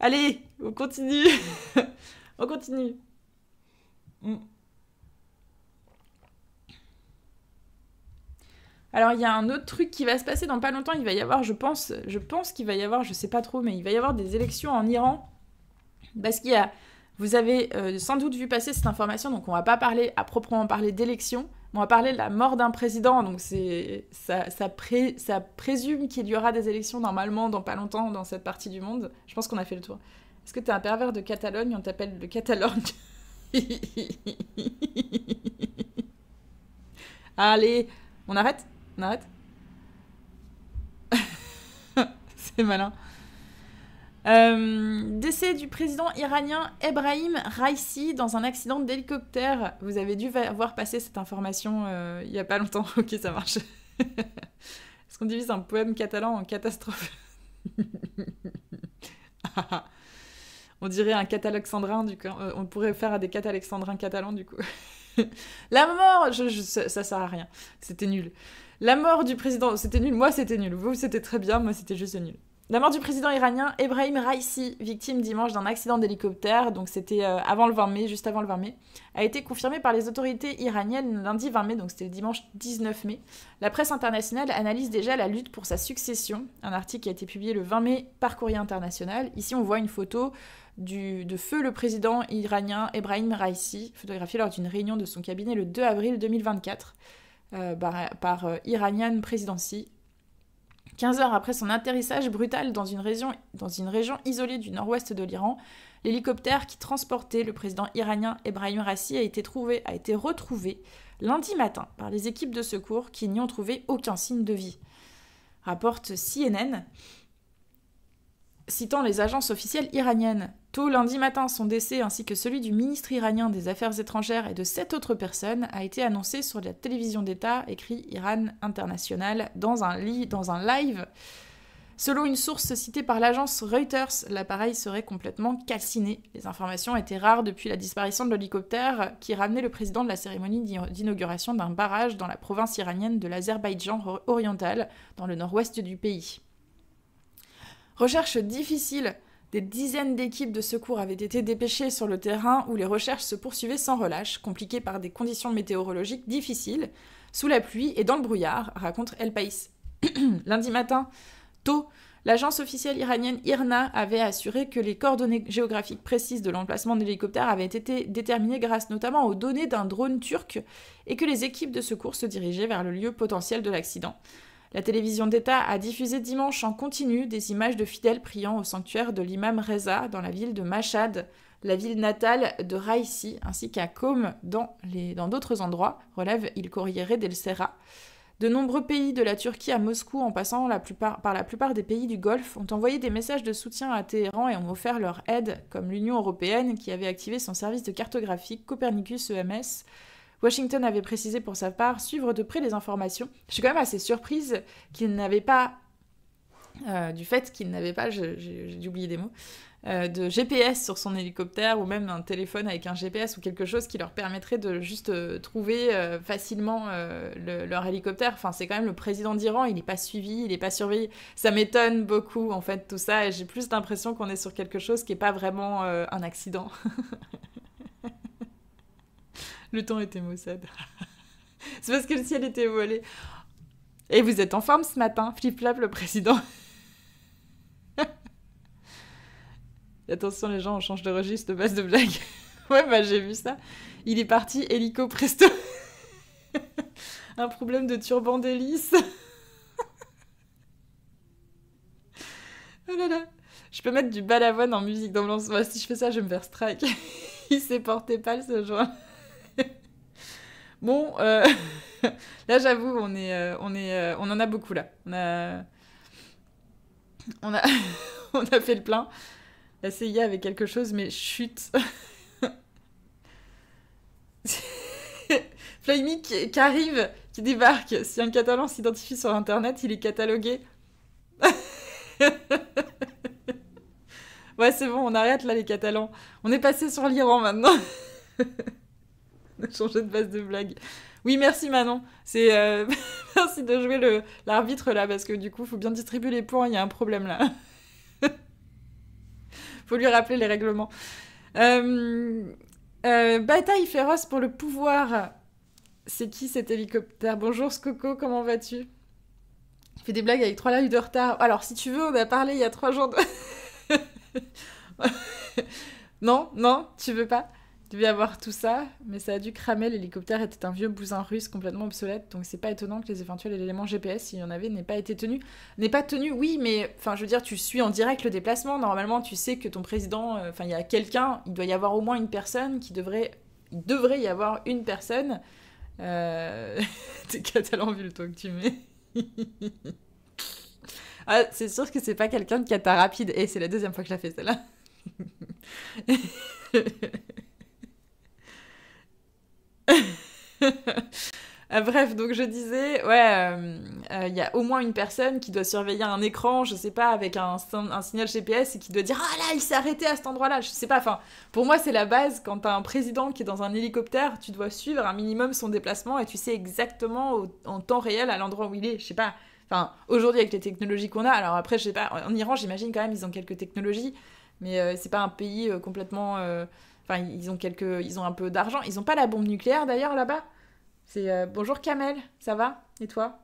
Allez, on continue. <laughs> on continue. Mm. Alors il y a un autre truc qui va se passer dans pas longtemps. Il va y avoir, je pense, je pense qu'il va y avoir, je sais pas trop, mais il va y avoir des élections en Iran parce qu'il y a vous avez euh, sans doute vu passer cette information, donc on va pas parler à proprement parler d'élection, on va parler de la mort d'un président, donc ça, ça présume qu'il y aura des élections normalement dans pas longtemps dans cette partie du monde. Je pense qu'on a fait le tour. Est-ce que t'es un pervers de Catalogne On t'appelle le Catalogne. <laughs> Allez, on arrête On arrête <laughs> C'est malin. Euh, décès du président iranien Ebrahim Raisi dans un accident d'hélicoptère. Vous avez dû voir passer cette information euh, il n'y a pas longtemps. <laughs> ok, ça marche. <laughs> Est-ce qu'on divise un poème catalan en catastrophe <laughs> On dirait un catalexandrin, du coup. Euh, on pourrait faire à des catalexandrins catalans, du coup. La mort ça, ça sert à rien. C'était nul. La mort du président, c'était nul. Moi, c'était nul. Vous, c'était très bien. Moi, c'était juste nul. La mort du président iranien Ebrahim Raisi, victime dimanche d'un accident d'hélicoptère, donc c'était euh, avant le 20 mai, juste avant le 20 mai, a été confirmée par les autorités iraniennes lundi 20 mai, donc c'était le dimanche 19 mai. La presse internationale analyse déjà la lutte pour sa succession, un article qui a été publié le 20 mai par Courrier International. Ici, on voit une photo du, de feu le président iranien Ebrahim Raisi, photographié lors d'une réunion de son cabinet le 2 avril 2024 euh, bah, par, euh, Iranian Presidency 15 heures après son atterrissage brutal dans une région, isolée du nord-ouest de l'Iran, l'hélicoptère qui transportait le président iranien Ebrahim Rassi a été, a été retrouvé lundi matin par les équipes de secours qui n'y ont trouvé aucun signe de vie. Rapporte CNN citant les agences officielles iraniennes. Tôt lundi matin, son décès ainsi que celui du ministre iranien des Affaires étrangères et de sept autres personnes a été annoncé sur la télévision d'État, écrit Iran International, dans un, dans un live. Selon une source citée par l'agence Reuters, l'appareil serait complètement calciné. Les informations étaient rares depuis la disparition de l'hélicoptère qui ramenait le président de la cérémonie d'inauguration d'un barrage dans la province iranienne de l'Azerbaïdjan oriental, dans le nord-ouest du pays. Recherche difficile. Des dizaines d'équipes de secours avaient été dépêchées sur le terrain où les recherches se poursuivaient sans relâche, compliquées par des conditions météorologiques difficiles, sous la pluie et dans le brouillard, raconte El Pais. <clears throat> Lundi matin, tôt, l'agence officielle iranienne IRNA avait assuré que les coordonnées géographiques précises de l'emplacement de l'hélicoptère avaient été déterminées grâce notamment aux données d'un drone turc et que les équipes de secours se dirigeaient vers le lieu potentiel de l'accident. La télévision d'État a diffusé dimanche en continu des images de fidèles priant au sanctuaire de l'imam Reza dans la ville de Machad, la ville natale de Raïsi, ainsi qu'à Qom dans d'autres endroits, relève Il Corriere del Serra. De nombreux pays, de la Turquie à Moscou en passant par la plupart des pays du Golfe, ont envoyé des messages de soutien à Téhéran et ont offert leur aide, comme l'Union européenne qui avait activé son service de cartographie Copernicus EMS Washington avait précisé pour sa part suivre de près les informations. Je suis quand même assez surprise qu'il n'avait pas, euh, du fait qu'il n'avait pas, j'ai dû oublier des mots, euh, de GPS sur son hélicoptère ou même un téléphone avec un GPS ou quelque chose qui leur permettrait de juste euh, trouver facilement leur hélicoptère. Enfin, c'est quand même le président d'Iran, il n'est pas suivi, il n'est pas surveillé. Ça m'étonne beaucoup en fait tout ça et j'ai plus l'impression qu'on est sur quelque chose qui n'est pas vraiment un accident. <laughs> Le temps était maussade. <laughs> C'est parce que le ciel était voilé. Et vous êtes en forme ce matin, flip-flap le président. <laughs> Attention les gens, on change de registre de base de blague. <laughs> ouais, bah j'ai vu ça. Il est parti hélico presto. Un problème de turban d'hélice. oh là là. Je peux mettre du balavoine en musique d'ambiance. Moi, bah, si je fais ça, je me verse strike. Il s'est porté pâle ce jour. là Bon, euh, <laughs> là j'avoue, on est, euh, on est, euh, on en a beaucoup là. On a, <laughs> a, fait le plein. La CIA avait quelque chose, mais chute. <laughs> Flyme, qui, qui, arrive, qui débarque. Si un Catalan s'identifie sur Internet, il est catalogué. ouais, c'est bon, on arrête là les Catalans. On est passé sur l'Iran maintenant. <laughs> changer de base de blague. Oui, merci Manon. C'est euh, <laughs> merci de jouer le l'arbitre là parce que du coup, faut bien distribuer les points. Il y a un problème là. <laughs> faut lui rappeler les règlements. Euh, euh, bataille féroce pour le pouvoir. C'est qui cet hélicoptère Bonjour Scoco, comment vas-tu Fais des blagues avec trois lives de retard. Alors si tu veux, on a parlé il y a trois jours. De... non, non, tu veux pas devait avoir tout ça, mais ça a dû cramer. L'hélicoptère était un vieux bousin russe complètement obsolète, donc c'est pas étonnant que les éventuels éléments GPS, s'il y en avait, n'aient pas été tenus. N'est pas tenu, oui, mais enfin, je veux dire, tu suis en direct le déplacement. Normalement, tu sais que ton président, euh, enfin, il y a quelqu'un, il doit y avoir au moins une personne qui devrait, il devrait y avoir une personne. Euh... <laughs> T'es catalan vu le temps que tu mets. <laughs> ah, c'est sûr que c'est pas quelqu'un de cata rapide. Et eh, c'est la deuxième fois que je la fais celle-là. <laughs> <laughs> Ah, bref, donc je disais, ouais, euh, euh, il y a au moins une personne qui doit surveiller un écran, je sais pas, avec un, un signal GPS et qui doit dire Ah là, il s'est arrêté à cet endroit-là, je sais pas. Enfin, pour moi, c'est la base. Quand t'as un président qui est dans un hélicoptère, tu dois suivre un minimum son déplacement et tu sais exactement en temps réel à l'endroit où il est, je sais pas. Enfin, aujourd'hui, avec les technologies qu'on a, alors après, je sais pas, en Iran, j'imagine quand même, ils ont quelques technologies, mais euh, c'est pas un pays complètement. Enfin, ils ont quelques, ils ont un peu d'argent. Ils n'ont pas la bombe nucléaire d'ailleurs là-bas. C'est euh, bonjour Kamel, ça va Et toi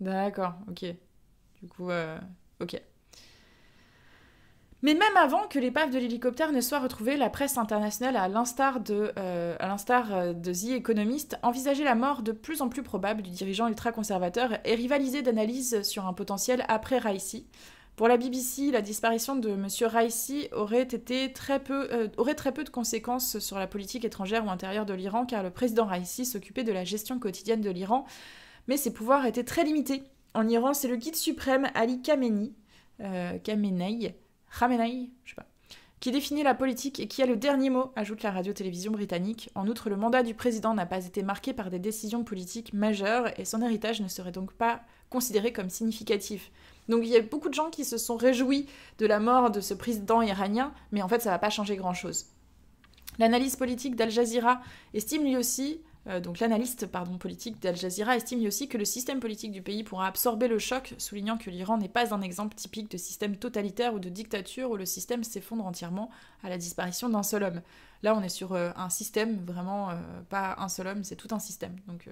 D'accord, ok. Du coup, euh, ok. Mais même avant que l'épave de l'hélicoptère ne soit retrouvée, la presse internationale, à l'instar de, euh, à l'instar euh, de The Economist, envisageait la mort de plus en plus probable du dirigeant ultra-conservateur et rivalisait d'analyses sur un potentiel après Raisi, pour la BBC, la disparition de M. Raisi aurait, été très peu, euh, aurait très peu de conséquences sur la politique étrangère ou intérieure de l'Iran, car le président Raisi s'occupait de la gestion quotidienne de l'Iran, mais ses pouvoirs étaient très limités. En Iran, c'est le guide suprême Ali euh, Khamenei, je sais pas, qui définit la politique et qui a le dernier mot, ajoute la radio-télévision britannique. En outre, le mandat du président n'a pas été marqué par des décisions politiques majeures et son héritage ne serait donc pas considéré comme significatif. Donc il y a beaucoup de gens qui se sont réjouis de la mort de ce président iranien, mais en fait ça va pas changer grand-chose. L'analyse politique d'Al Jazeera estime lui aussi, euh, donc l'analyste politique d'Al Jazeera estime lui aussi que le système politique du pays pourra absorber le choc, soulignant que l'Iran n'est pas un exemple typique de système totalitaire ou de dictature où le système s'effondre entièrement à la disparition d'un seul homme. Là on est sur euh, un système vraiment euh, pas un seul homme, c'est tout un système. Donc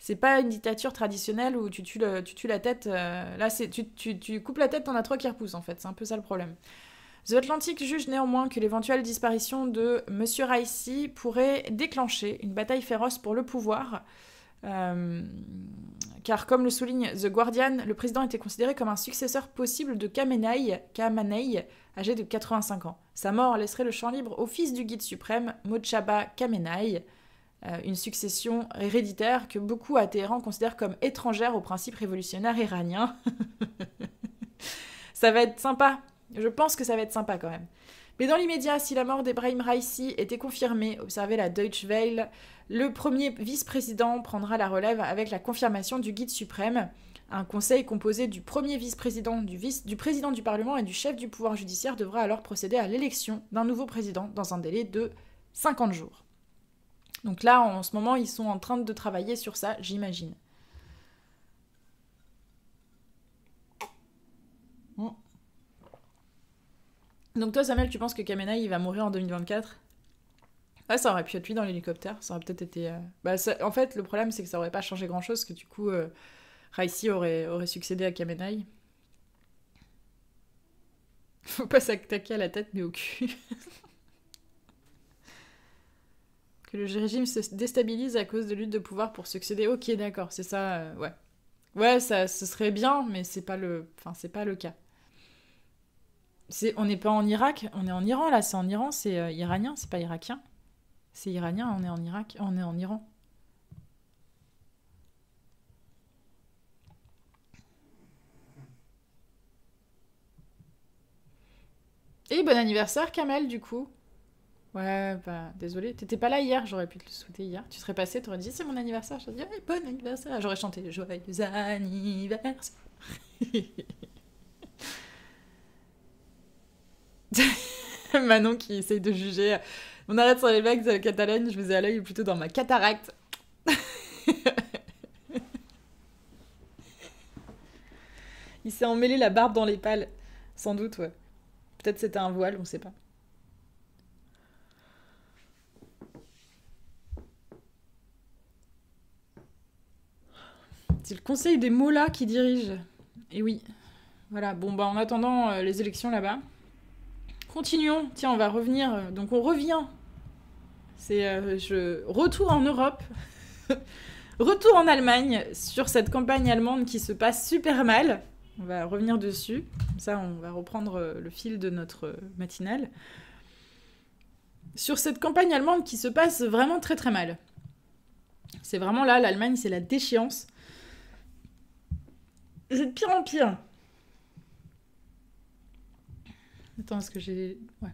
c'est pas une dictature traditionnelle où tu tues, tu la tête. Euh, là, c'est, tu, tu, tu, coupes la tête, t'en as trois qui repoussent, en fait. C'est un peu ça le problème. The Atlantic juge néanmoins que l'éventuelle disparition de M. Raisi pourrait déclencher une bataille féroce pour le pouvoir. Euh, car comme le souligne The Guardian, le président était considéré comme un successeur possible de Kamenei, Khamenei âgé de 85 ans. Sa mort laisserait le champ libre au fils du guide suprême, Mochaba Khamenei, euh, une succession héréditaire que beaucoup à Téhéran considèrent comme étrangère aux principes révolutionnaires iraniens. <laughs> ça va être sympa. Je pense que ça va être sympa quand même. Mais dans l'immédiat, si la mort d'Ebrahim Raisi était confirmée, observait la Deutsche Welle, le premier vice-président prendra la relève avec la confirmation du guide suprême, un conseil composé du premier vice-président, du, vice, du président du Parlement et du chef du pouvoir judiciaire devra alors procéder à l'élection d'un nouveau président dans un délai de 50 jours. Donc là, en ce moment, ils sont en train de travailler sur ça, j'imagine. Mm. Donc toi, Samuel, tu penses que Kamenaï va mourir en 2024 Ah, ça aurait pu être lui dans l'hélicoptère. Ça aurait peut-être été... Euh, bah, en fait, le problème, c'est que ça aurait pas changé grand-chose, que du coup, euh, aurait, aurait succédé à Kamenai. Faut pas s'attaquer à la tête, mais au cul. <laughs> que le régime se déstabilise à cause de luttes de pouvoir pour succéder. Ok, d'accord, c'est ça, euh, ouais. Ouais, ça, ce serait bien, mais c'est pas le, enfin, c'est pas le cas. on n'est pas en Irak, on est en Iran là, c'est en Iran, c'est euh, iranien, c'est pas irakien. C'est iranien, on est en Irak, on est en Iran. Et bon anniversaire Kamel du coup. Ouais, bah, désolé. T'étais pas là hier, j'aurais pu te le souhaiter hier. Tu serais passé, t'aurais dit c'est mon anniversaire. J'aurais dit bon anniversaire. J'aurais chanté joyeux anniversaire. <laughs> Manon qui essaye de juger. On arrête sur les blagues de Catalogne, je vous ai à l'œil plutôt dans ma cataracte. <laughs> Il s'est emmêlé la barbe dans les pales. Sans doute, ouais. Peut-être c'était un voile, on sait pas. C'est le conseil des MOLA qui dirige. Et oui. Voilà, bon, bah en attendant euh, les élections là-bas. Continuons. Tiens, on va revenir. Euh, donc on revient. C'est euh, je... retour en Europe. <laughs> retour en Allemagne sur cette campagne allemande qui se passe super mal. On va revenir dessus. ça, on va reprendre le fil de notre matinale. Sur cette campagne allemande qui se passe vraiment très très mal. C'est vraiment là, l'Allemagne, c'est la déchéance c'est de pire en pire. Attends, est-ce que j'ai. Ouais.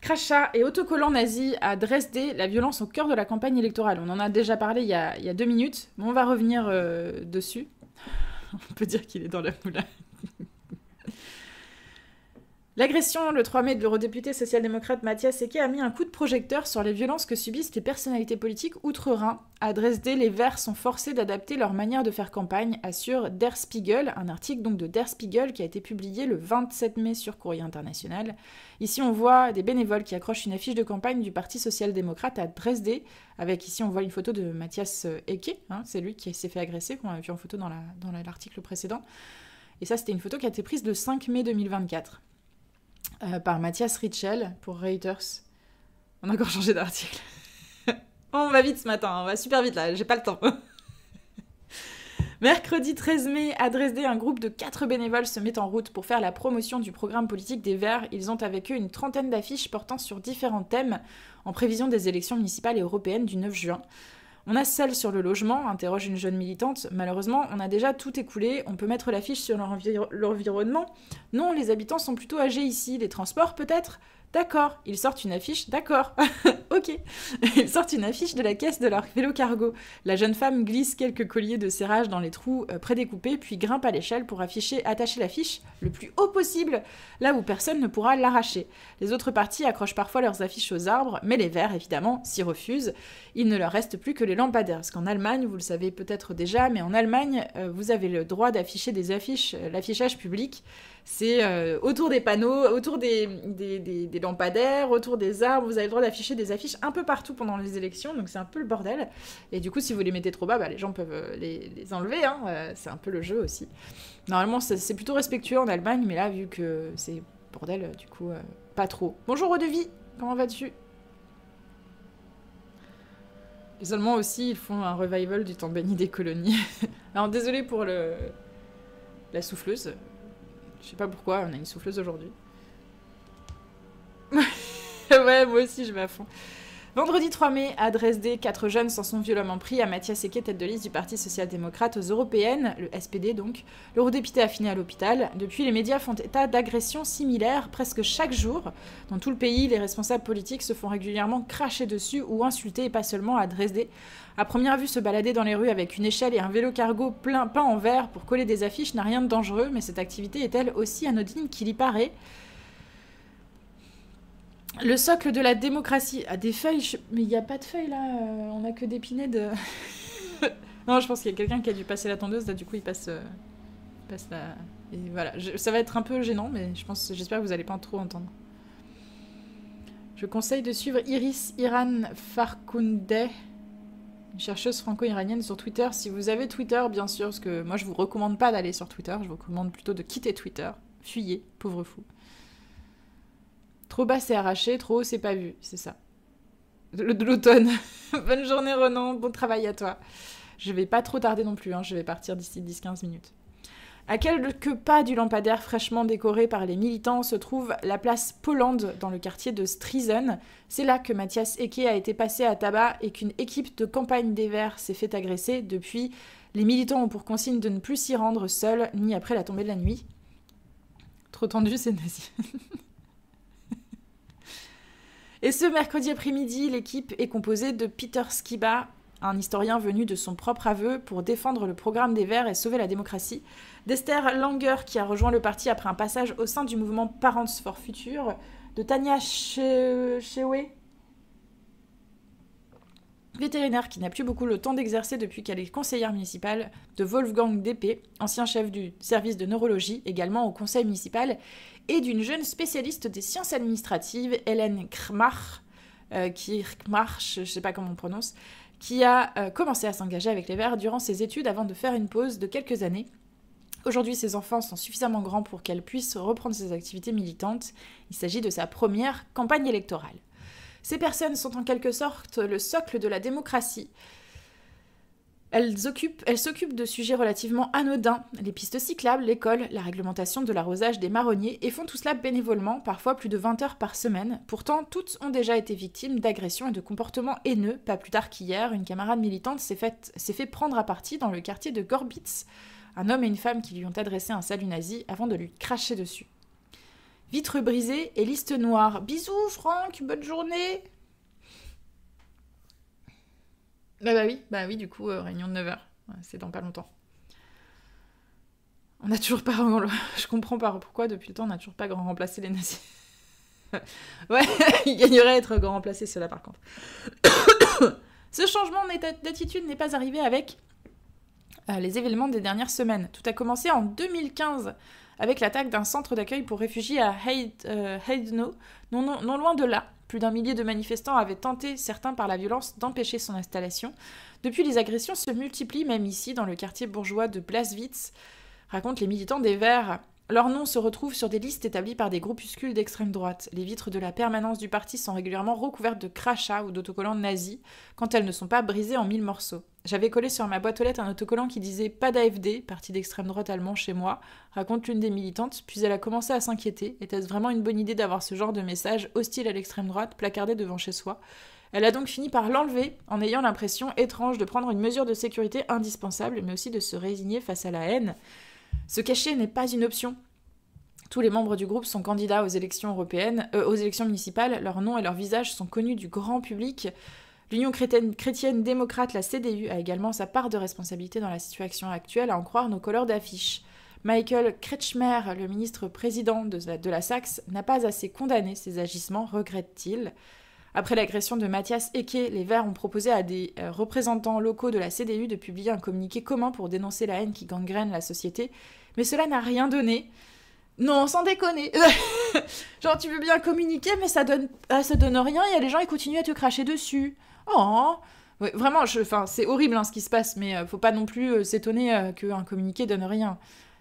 Crachat et autocollant nazi à Dresde, la violence au cœur de la campagne électorale. On en a déjà parlé il y a, deux minutes, mais on va revenir euh, dessus. <laughs> On peut dire qu'il est dans la moula. L'agression le 3 mai de l'eurodéputé social-démocrate Mathias Eke a mis un coup de projecteur sur les violences que subissent les personnalités politiques outre-Rhin. À Dresde, les Verts sont forcés d'adapter leur manière de faire campagne, assure Der Spiegel, un article donc de Der Spiegel qui a été publié le 27 mai sur Courrier International. Ici, on voit des bénévoles qui accrochent une affiche de campagne du Parti social-démocrate à Dresde, avec ici, on voit une photo de Mathias euh, Eke, hein, c'est lui qui s'est fait agresser, qu'on a vu en photo dans l'article précédent. Et ça, c'était une photo qui a été prise le 5 mai 2024. Euh, par Mathias Richel pour Reuters. On a encore changé d'article. <laughs> on va vite ce matin, on va super vite là, j'ai pas le temps. <laughs> Mercredi 13 mai, à Dresde, un groupe de quatre bénévoles se met en route pour faire la promotion du programme politique des Verts. Ils ont avec eux une trentaine d'affiches portant sur différents thèmes en prévision des élections municipales et européennes du 9 juin. On a celle sur le logement, interroge une jeune militante. Malheureusement, on a déjà tout écoulé, on peut mettre l'affiche sur l'environnement. Non, les habitants sont plutôt âgés ici, Des transports peut-être D'accord. Ils sortent une affiche. D'accord. <laughs> ok. Ils sortent une affiche de la caisse de leur vélo cargo. La jeune femme glisse quelques colliers de serrage dans les trous euh, prédécoupés, puis grimpe à l'échelle pour afficher, attacher l'affiche le plus haut possible, là où personne ne pourra l'arracher. Les autres parties accrochent parfois leurs affiches aux arbres, mais les verts, évidemment, s'y refusent. Il ne leur reste plus que les lampadaires, parce qu'en Allemagne, vous le savez peut-être déjà, mais en Allemagne, euh, vous avez le droit d'afficher des affiches, euh, l'affichage public c'est euh, autour des panneaux, autour des, lampadaires, autour des arbres. Vous avez le droit d'afficher des affiches un peu partout pendant les élections, donc c'est un peu le bordel. Et du coup, si vous les mettez trop bas, bah, les gens peuvent euh, les, enlever. Hein. Euh, c'est un peu le jeu aussi. Normalement, c'est plutôt respectueux en Allemagne, mais là, vu que c'est bordel, du coup, pas trop. Bonjour vie. comment vas-tu Les Allemands aussi, ils font un revival du temps béni des colonies. <laughs> Alors désolé pour la souffleuse, je sais pas pourquoi, on a une souffleuse aujourd'hui. <laughs> ouais, moi aussi je vais à fond. Vendredi 3 mai, à Dresde, quatre jeunes s'en sont violemment pris à Mathias Eke, tête de liste du Parti social-démocrate aux européennes, le SPD donc. L'eurodéputé a fini à l'hôpital. Depuis, les médias font état d'agressions similaires presque chaque jour. Dans tout le pays, les responsables politiques se font régulièrement cracher dessus ou insulter, et pas seulement à Dresde. À première vue, se balader dans les rues avec une échelle et un vélo cargo plein peint en verre pour coller des affiches n'a rien de dangereux, mais cette activité est-elle aussi anodine qu'il y paraît le socle de la démocratie. a ah, des feuilles, mais il n'y a pas de feuilles là, euh, on n'a que des de... Euh. <laughs> non, je pense qu'il y a quelqu'un qui a dû passer la tondeuse, là du coup il passe, euh, passe la... Et voilà, ça va être un peu gênant, mais je pense, j'espère que vous n'allez pas trop entendre. Je conseille de suivre Iris Iran Farkunde, chercheuse franco-iranienne sur Twitter. Si vous avez Twitter, bien sûr, parce que moi je vous recommande pas d'aller sur Twitter, je vous recommande plutôt de quitter Twitter. Fuyez, pauvre fou. Trop bas, c'est arraché, trop haut, c'est pas vu. C'est ça. De L'automne. <laughs> Bonne journée, Renan. Bon travail à toi. Je vais pas trop tarder non plus, hein, je vais partir d'ici 10-15 minutes. À quelques pas du lampadaire fraîchement décoré par les militants se trouve la place Poland dans le quartier de Strizen. C'est là que Mathias Eke a été passé à tabac et qu'une équipe de campagne des Verts s'est fait agresser. Depuis, les militants ont pour consigne de ne plus s'y rendre seuls, ni après la tombée de la nuit. Trop tendu, c'est nazi. <laughs> Et ce mercredi après-midi, l'équipe est composée de Peter Skiba, un historien venu de son propre aveu pour défendre le programme des Verts et sauver la démocratie, d'Esther Langer qui a rejoint le parti après un passage au sein du mouvement Parents for Future, de Tania Chewe, vétérinaire qui n'a plus beaucoup le temps d'exercer depuis qu'elle est conseillère municipale, de Wolfgang Dépé, ancien chef du service de neurologie également au conseil municipal, et d'une jeune spécialiste des sciences administratives, Hélène Krmach, euh, qui je sais pas comment on prononce, qui a euh, commencé à s'engager avec les Verts durant ses études avant de faire une pause de quelques années. Aujourd'hui, ses enfants sont suffisamment grands pour qu'elle puisse reprendre ses activités militantes. Il s'agit de sa première campagne électorale. Ces personnes sont en quelque sorte le socle de la démocratie. Elles, s'occupent de sujets relativement anodins, les pistes cyclables, l'école, la réglementation de l'arrosage des marronniers, et font tout cela bénévolement, parfois plus de 20 heures par semaine. Pourtant, toutes ont déjà été victimes d'agressions et de comportements haineux. Pas plus tard qu'hier, une camarade militante s'est fait, s'est fait prendre à partie dans le quartier de Gorbitz, un homme et une femme qui lui ont adressé un salut nazi avant de lui cracher dessus. Vitres brisées et liste noire. Bisous Franck, bonne journée bah, bah, oui, bah oui, du coup, euh, réunion de 9h. C'est dans pas longtemps. On n'a toujours pas. <laughs> Je comprends pas pourquoi, depuis le temps, on n'a toujours pas grand remplacé les nazis. <laughs> ouais, <laughs> il gagnerait à être grand remplacé, cela par contre. <coughs> Ce changement d'attitude n'est pas arrivé avec euh, les événements des dernières semaines. Tout a commencé en 2015 avec l'attaque d'un centre d'accueil pour réfugiés à Heidno, euh, non loin de là, plus d'un millier de manifestants avaient tenté, certains par la violence, d'empêcher son installation. Depuis, les agressions se multiplient, même ici, dans le quartier bourgeois de Blaswitz, racontent les militants des Verts. Leurs noms se retrouvent sur des listes établies par des groupuscules d'extrême droite. Les vitres de la permanence du parti sont régulièrement recouvertes de crachats ou d'autocollants nazis, quand elles ne sont pas brisées en mille morceaux. J'avais collé sur ma boîte aux lettres un autocollant qui disait Pas d'AFD, parti d'extrême droite allemand chez moi, raconte l'une des militantes, puis elle a commencé à s'inquiéter. Était-ce vraiment une bonne idée d'avoir ce genre de message hostile à l'extrême droite placardé devant chez soi Elle a donc fini par l'enlever, en ayant l'impression étrange de prendre une mesure de sécurité indispensable, mais aussi de se résigner face à la haine. Se cacher n'est pas une option. Tous les membres du groupe sont candidats aux élections européennes, euh, aux élections municipales, leurs noms et leurs visages sont connus du grand public. L'Union chrétienne démocrate, la CDU, a également sa part de responsabilité dans la situation actuelle, à en croire nos couleurs d'affiche. Michael Kretschmer, le ministre président de la, Saxe, n'a pas assez condamné ces agissements, regrette-t-il. Après l'agression de Mathias Ecke, les Verts ont proposé à des euh, représentants locaux de la CDU de publier un communiqué commun pour dénoncer la haine qui gangrène la société, mais cela n'a rien donné. Non, sans déconner. <laughs> Genre, tu veux bien communiquer, mais ça donne, ça donne rien et les gens, continuent à te cracher dessus. Oh Vraiment, c'est horrible hein, ce qui se passe, mais euh, faut pas non plus euh, s'étonner euh, qu'un communiqué donne rien.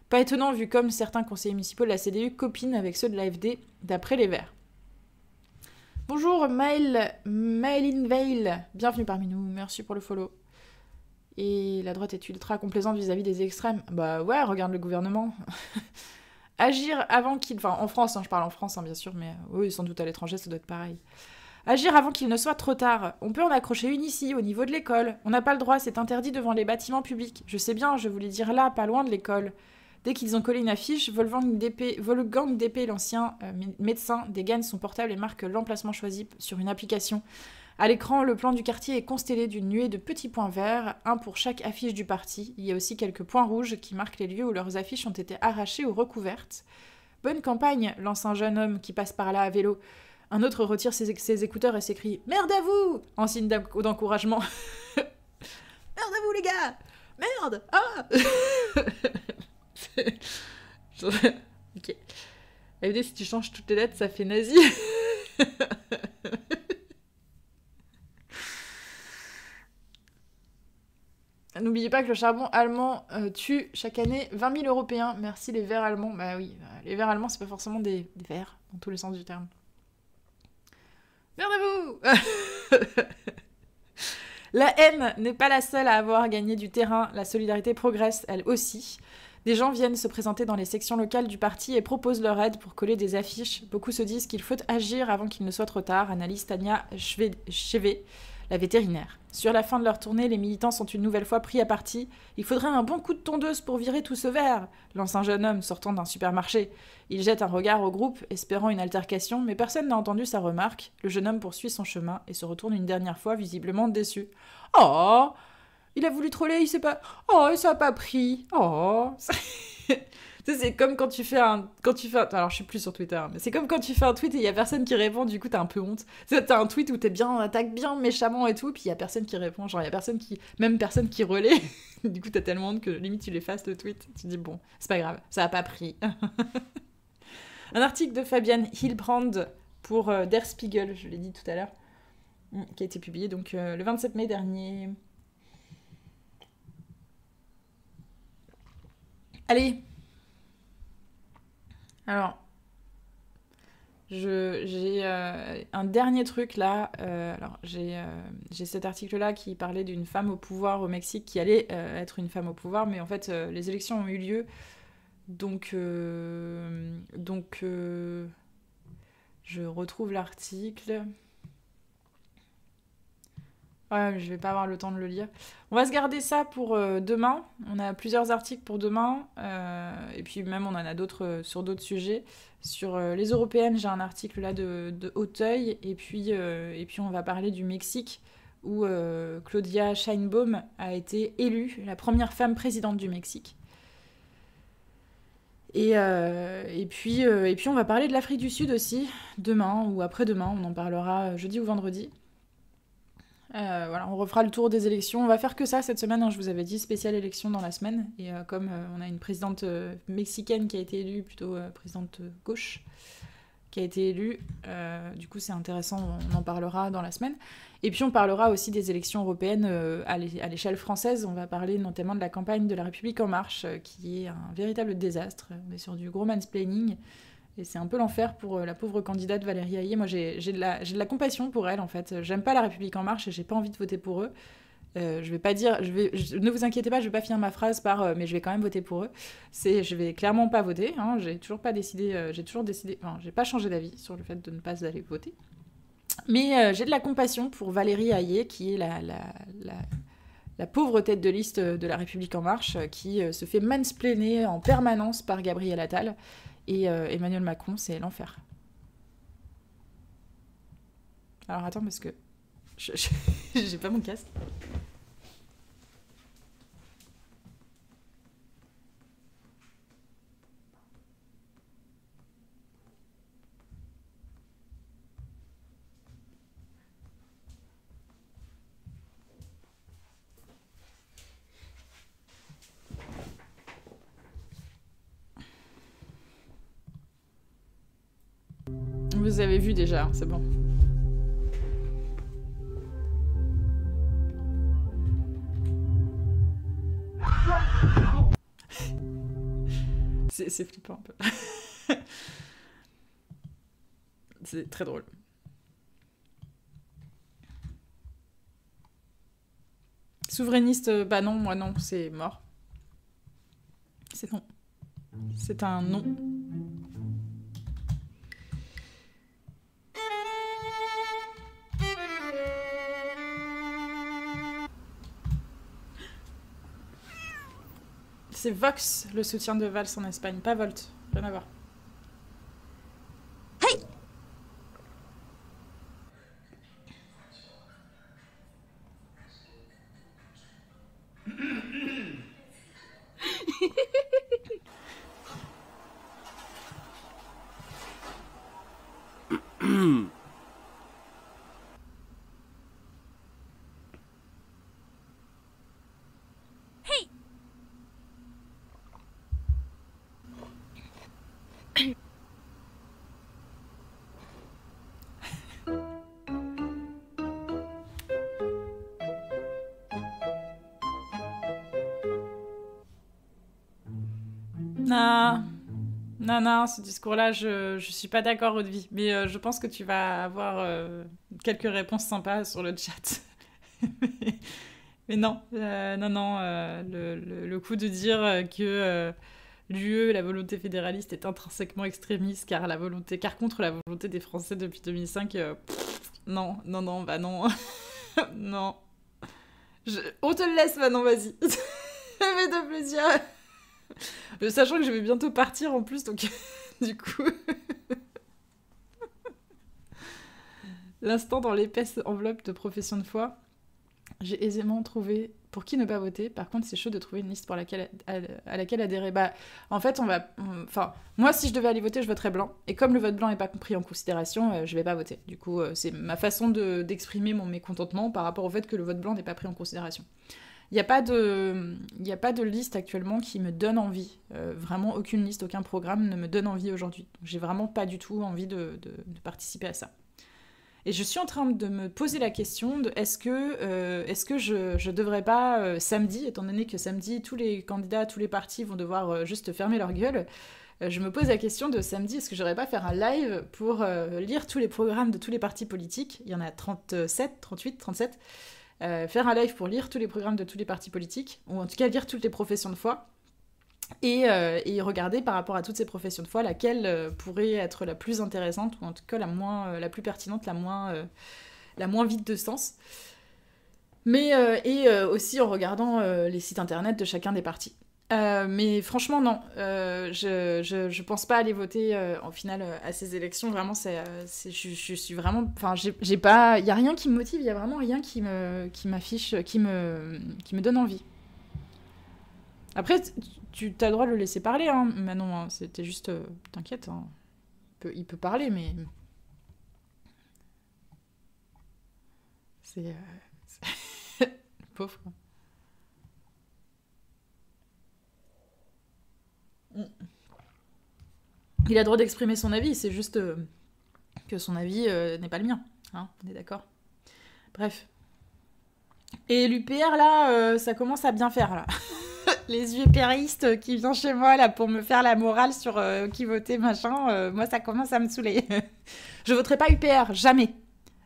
Pas étonnant vu comme certains conseillers municipaux de la CDU copinent avec ceux de l'AFD, d'après les Verts. Bonjour Maël, Maëline Veil, bienvenue parmi nous, merci pour le follow. Et la droite est ultra complaisante vis-à-vis des extrêmes. Bah ouais, regarde le gouvernement. <laughs> Agir avant qu'il... Enfin, en France, hein, je parle en France, hein, bien sûr, mais oui, sans doute à l'étranger, ça doit être pareil. Agir avant qu'il ne soit trop tard. On peut en accrocher une ici, au niveau de l'école. On n'a pas le droit, c'est interdit devant les bâtiments publics. Je sais bien, je voulais dire là, pas loin de l'école. Dès qu'ils ont collé une affiche, Volgang Dépé, l'ancien euh, médecin, dégaine son portable et marque l'emplacement choisi sur une application. À l'écran, le plan du quartier est constellé d'une nuée de petits points verts, un pour chaque affiche du parti. Il y a aussi quelques points rouges qui marquent les lieux où leurs affiches ont été arrachées ou recouvertes. Bonne campagne, lance un jeune homme qui passe par là à vélo. Un autre retire ses, écouteurs et s'écrie Merde à vous en signe d'encouragement. <laughs> Merde à vous les gars Merde Ah <laughs> Ok. si tu changes toutes les lettres, ça fait nazi. <laughs> N'oubliez pas que le charbon allemand euh, tue chaque année 20 000 Européens. Merci les verts allemands. Bah oui, euh, les verts allemands, c'est pas forcément des, des verts, dans tous les sens du terme. Merde vous <laughs> La haine n'est pas la seule à avoir gagné du terrain, la solidarité progresse elle aussi. Des gens viennent se présenter dans les sections locales du parti et proposent leur aide pour coller des affiches. Beaucoup se disent qu'il faut agir avant qu'il ne soit trop tard, analyse Tania Chevet la vétérinaire. Sur la fin de leur tournée, les militants sont une nouvelle fois pris à partie. Il faudrait un bon coup de tondeuse pour virer tout ce verre, lance un jeune homme sortant d'un supermarché. Il jette un regard au groupe, espérant une altercation, mais personne n'a entendu sa remarque. Le jeune homme poursuit son chemin et se retourne une dernière fois, visiblement déçu. Oh Il a voulu troller, il s'est pas. Oh, ça a pas pris Oh <laughs> Tu sais, c'est comme quand tu fais un. Quand tu fais Alors, je suis plus sur Twitter, hein, mais c'est comme quand tu fais un tweet et il y a personne qui répond, du coup, t'as un peu honte. Tu t'as un tweet où t'es bien, attaque bien méchamment et tout, puis il y a personne qui répond. Genre, il y a personne qui. Même personne qui relaie. <laughs> du coup, t'as tellement honte que limite, tu l'effaces le tweet. Tu dis, bon, c'est pas grave, ça a pas pris. <laughs> un article de Fabienne Hilbrand pour euh, Der Spiegel, je l'ai dit tout à l'heure, mm, qui a été publié donc euh, le 27 mai dernier. Allez, alors, j'ai euh, un dernier truc là. Euh, alors, euh, j'ai cet article-là qui parlait d'une femme au pouvoir au Mexique qui allait être une femme au pouvoir, mais en fait, les élections ont eu lieu. Donc, donc je retrouve l'article. Ouais, je vais pas avoir le temps de le lire. On va se garder ça pour euh, demain. On a plusieurs articles pour demain. Euh, et puis même, on en a d'autres euh, sur d'autres sujets. Sur les européennes, j'ai un article là de, Hauteuil. Et puis, et puis, on va parler du Mexique, où Claudia Scheinbaum a été élue la première femme présidente du Mexique. Et, et, puis, et puis on va parler de l'Afrique du Sud aussi, demain ou après-demain, on en parlera jeudi ou vendredi. Euh, voilà, on refera le tour des élections. On va faire que ça cette semaine. Hein. je vous avais dit spéciale élection dans la semaine. Et euh, comme euh, on a une présidente mexicaine qui a été élue, plutôt présidente gauche, qui a été élue, du coup c'est intéressant. On en parlera dans la semaine. Et puis on parlera aussi des élections européennes à l'échelle française. On va parler notamment de la campagne de la République en marche, qui est un véritable désastre. On est sur du gros mansplaining. Et c'est un peu l'enfer pour euh, la pauvre candidate Valérie Hayé. Moi, j'ai de, de, la compassion pour elle, en fait. J'aime pas la République en marche et j'ai pas envie de voter pour eux. Euh, je vais pas dire, je vais, ne vous inquiétez pas, je vais pas finir ma phrase par, euh, mais je vais quand même voter pour eux. C'est, je vais clairement pas voter. Hein. j'ai toujours pas décidé, j'ai toujours décidé, enfin, j'ai pas changé d'avis sur le fait de ne pas aller voter. Mais j'ai de la compassion pour Valérie Hayé, qui est la, la, la, la, pauvre tête de liste de La République en Marche, qui se fait mansplainer en permanence par Gabriel Attal. Et euh, Emmanuel Macron, c'est l'enfer. Alors attends, parce que <laughs> j'ai pas mon casque. vous avez vu déjà, c'est bon. <laughs> c'est flippant un peu. <laughs> c'est très drôle. Souverainiste, euh, bah non, moi non, c'est mort. C'est non. C'est un non. C'est Vox, le soutien de Valls en Espagne, pas Volt. Rien à voir. non, ce discours-là, je ne suis pas d'accord, Audrey, Mais euh, je pense que tu vas avoir euh, quelques réponses sympas sur le chat. <laughs> mais, non, euh, non, non, le, coup de dire que l'UE, la volonté fédéraliste, est intrinsèquement extrémiste, car, la volonté, car contre la volonté des Français depuis 2005, non, non, non, bah non, <laughs> non. on te le laisse maintenant, vas-y. <laughs> fais de plaisir. <laughs> Euh, sachant que je vais bientôt partir en plus, donc <laughs> du coup. <laughs> L'instant dans l'épaisse enveloppe de profession de foi, j'ai aisément trouvé pour qui ne pas voter. Par contre, c'est chaud de trouver une liste pour laquelle, à, laquelle adhérer. Bah, en fait, on va. Enfin, moi, si je devais aller voter, je voterais blanc. Et comme le vote blanc n'est pas pris en considération, euh, je ne vais pas voter. Du coup, euh, c'est ma façon d'exprimer mon mécontentement par rapport au fait que le vote blanc n'est pas pris en considération. Il n'y a, pas de, a pas de liste actuellement qui me donne envie. Euh, vraiment, aucune liste, aucun programme ne me donne envie aujourd'hui. J'ai vraiment pas du tout envie de, participer à ça. Et je suis en train de me poser la question de est-ce que, euh, est-ce que je, ne devrais pas, euh, samedi, étant donné que samedi, tous les candidats, tous les partis vont devoir juste fermer leur gueule, je me pose la question de samedi, est-ce que j'aurais pas faire un live pour lire tous les programmes de tous les partis politiques Il y en a 37, 38, 37. Euh, faire un live pour lire tous les programmes de tous les partis politiques, ou en tout cas lire toutes les professions de foi, et, euh, regarder par rapport à toutes ces professions de foi laquelle euh, pourrait être la plus intéressante, ou en tout cas la, moins, la plus pertinente, la moins, la moins vide de sens. Mais, et aussi en regardant les sites internet de chacun des partis. Euh, mais franchement, non. Euh, je, je, pense pas aller voter en euh, finale à ces élections. Vraiment, c'est, je, suis vraiment. Enfin, j'ai, pas. Il y a rien qui me motive. Il y a vraiment rien qui me, qui m'affiche, qui me, qui me donne envie. Après, tu as le droit de le laisser parler, hein, non, hein, c'était juste. t'inquiète. Hein. il, peut, il peut parler, mais. C'est. <laughs> Pauvre. Il a le droit d'exprimer son avis, c'est juste euh, que son avis euh, n'est pas le mien. Hein, on est d'accord Bref. Et l'UPR, là, euh, ça commence à bien faire, là. <laughs> Les UPRistes qui viennent chez moi, là, pour me faire la morale sur qui voter, machin, moi, ça commence à me saouler. <laughs> Je voterai pas UPR, jamais.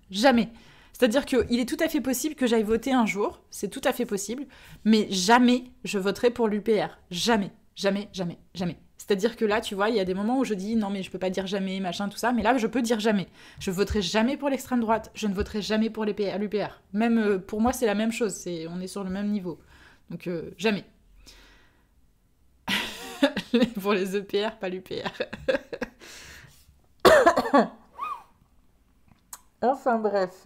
Jamais. C'est-à-dire qu'il est tout à fait possible que j'aille voter un jour, c'est tout à fait possible, mais jamais je voterai pour l'UPR. Jamais. Jamais, jamais, jamais. C'est-à-dire que là, tu vois, il y a des moments où je dis non, mais je peux pas dire jamais, machin, tout ça, mais là, je peux dire jamais. Je voterai jamais pour l'extrême droite, je ne voterai jamais pour l'UPR. Même euh, pour moi, c'est la même chose, c'est, on est sur le même niveau. Donc, euh, jamais. <laughs> pour les EPR, pas l'UPR. <coughs> enfin, bref.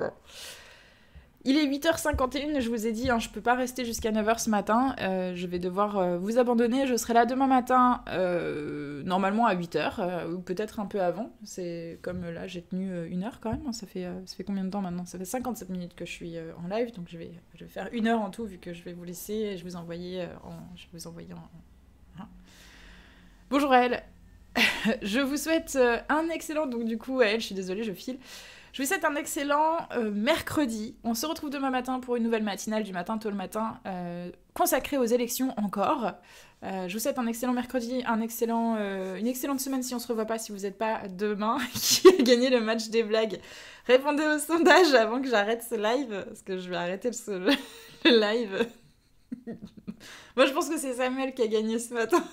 Il est 8h51, je vous ai dit, je hein, je peux pas rester jusqu'à 9h ce matin. Euh, je vais devoir euh, vous abandonner. Je serai là demain matin, euh, normalement à 8h, ou peut-être un peu avant. C'est comme là, j'ai tenu une heure quand même. ça, fait, ça fait combien de temps maintenant Ça fait 57 minutes que je suis en live, donc je vais, je vais faire une heure en tout, vu que je vais vous laisser et je vais vous envoyer en. Je vous envoyer hein. Bonjour à <laughs> je vous souhaite un excellent. Donc, du coup, elle, je suis désolée, je file. Je vous souhaite un excellent euh, mercredi. On se retrouve demain matin pour une nouvelle matinale du matin tôt le matin euh, consacrée aux élections encore. Euh, je vous souhaite un excellent mercredi, un excellent, une excellente semaine si on se revoit pas, si vous n'êtes pas demain <laughs> qui a gagné le match des blagues. Répondez au sondage avant que j'arrête ce live, parce que je vais arrêter le, <laughs> live. <laughs> Moi, je pense que c'est Samuel qui a gagné ce matin.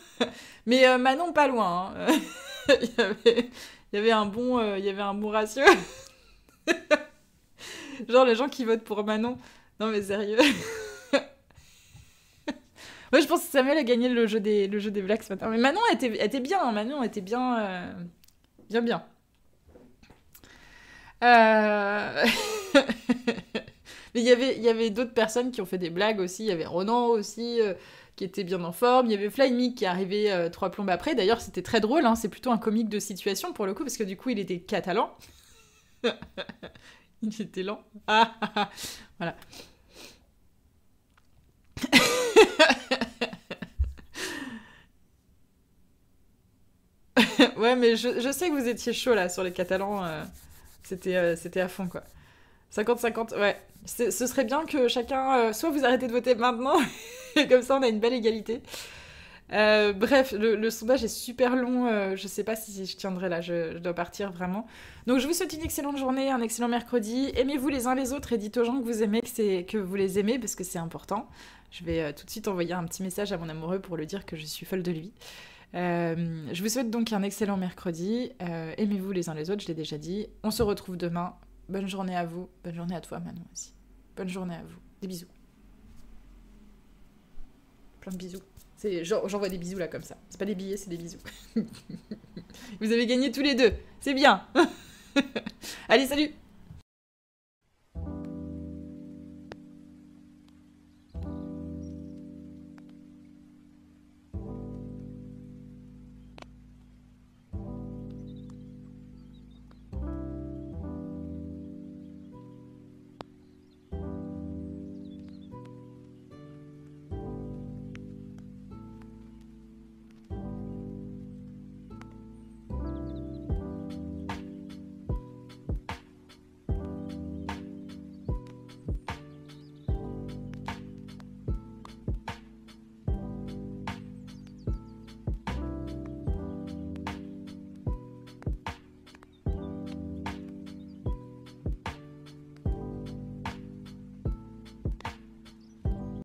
Mais Manon, pas loin. Hein. il, y avait, un bon, il y avait un bon ratio. <laughs> Genre les gens qui votent pour Manon. Non mais sérieux. <laughs> Moi je pense que Samuel a gagné le jeu des, le jeu des blagues ce matin. Mais Manon était, était bien, hein. Manon était bien, euh, bien bien. Euh. <laughs> mais il y avait, d'autres personnes qui ont fait des blagues aussi. Il y avait Ronan aussi euh, qui était bien en forme. Il y avait Fly qui est arrivé trois plombes après. D'ailleurs c'était très drôle, hein. c'est plutôt un comique de situation pour le coup parce que du coup il était catalan. <laughs> Il était lent. Ah, <laughs> Voilà. <laughs> ouais, mais je, sais que vous étiez chaud là sur les Catalans. Euh, c'était, euh, c'était à fond quoi. 50-50, ouais. ce serait bien que chacun, euh, soit vous arrêtez de voter maintenant, comme ça on a une belle égalité. Euh, bref, le, sondage est super long. Euh, je sais pas si je tiendrai là. Je, dois partir vraiment. Donc, je vous souhaite une excellente journée, un excellent mercredi. Aimez-vous les uns les autres et dites aux gens que vous aimez, que, vous les aimez, parce que c'est important. Je vais euh, tout de suite envoyer un petit message à mon amoureux pour lui dire que je suis folle de lui. je vous souhaite donc un excellent mercredi. Aimez-vous les uns les autres, je l'ai déjà dit. On se retrouve demain. Bonne journée à vous. Bonne journée à toi, Manon aussi. Bonne journée à vous. Des bisous. Plein de bisous. J'envoie des bisous là comme ça. C'est pas des billets, c'est des bisous. <laughs> Vous avez gagné tous les deux. C'est bien. <laughs> Allez, salut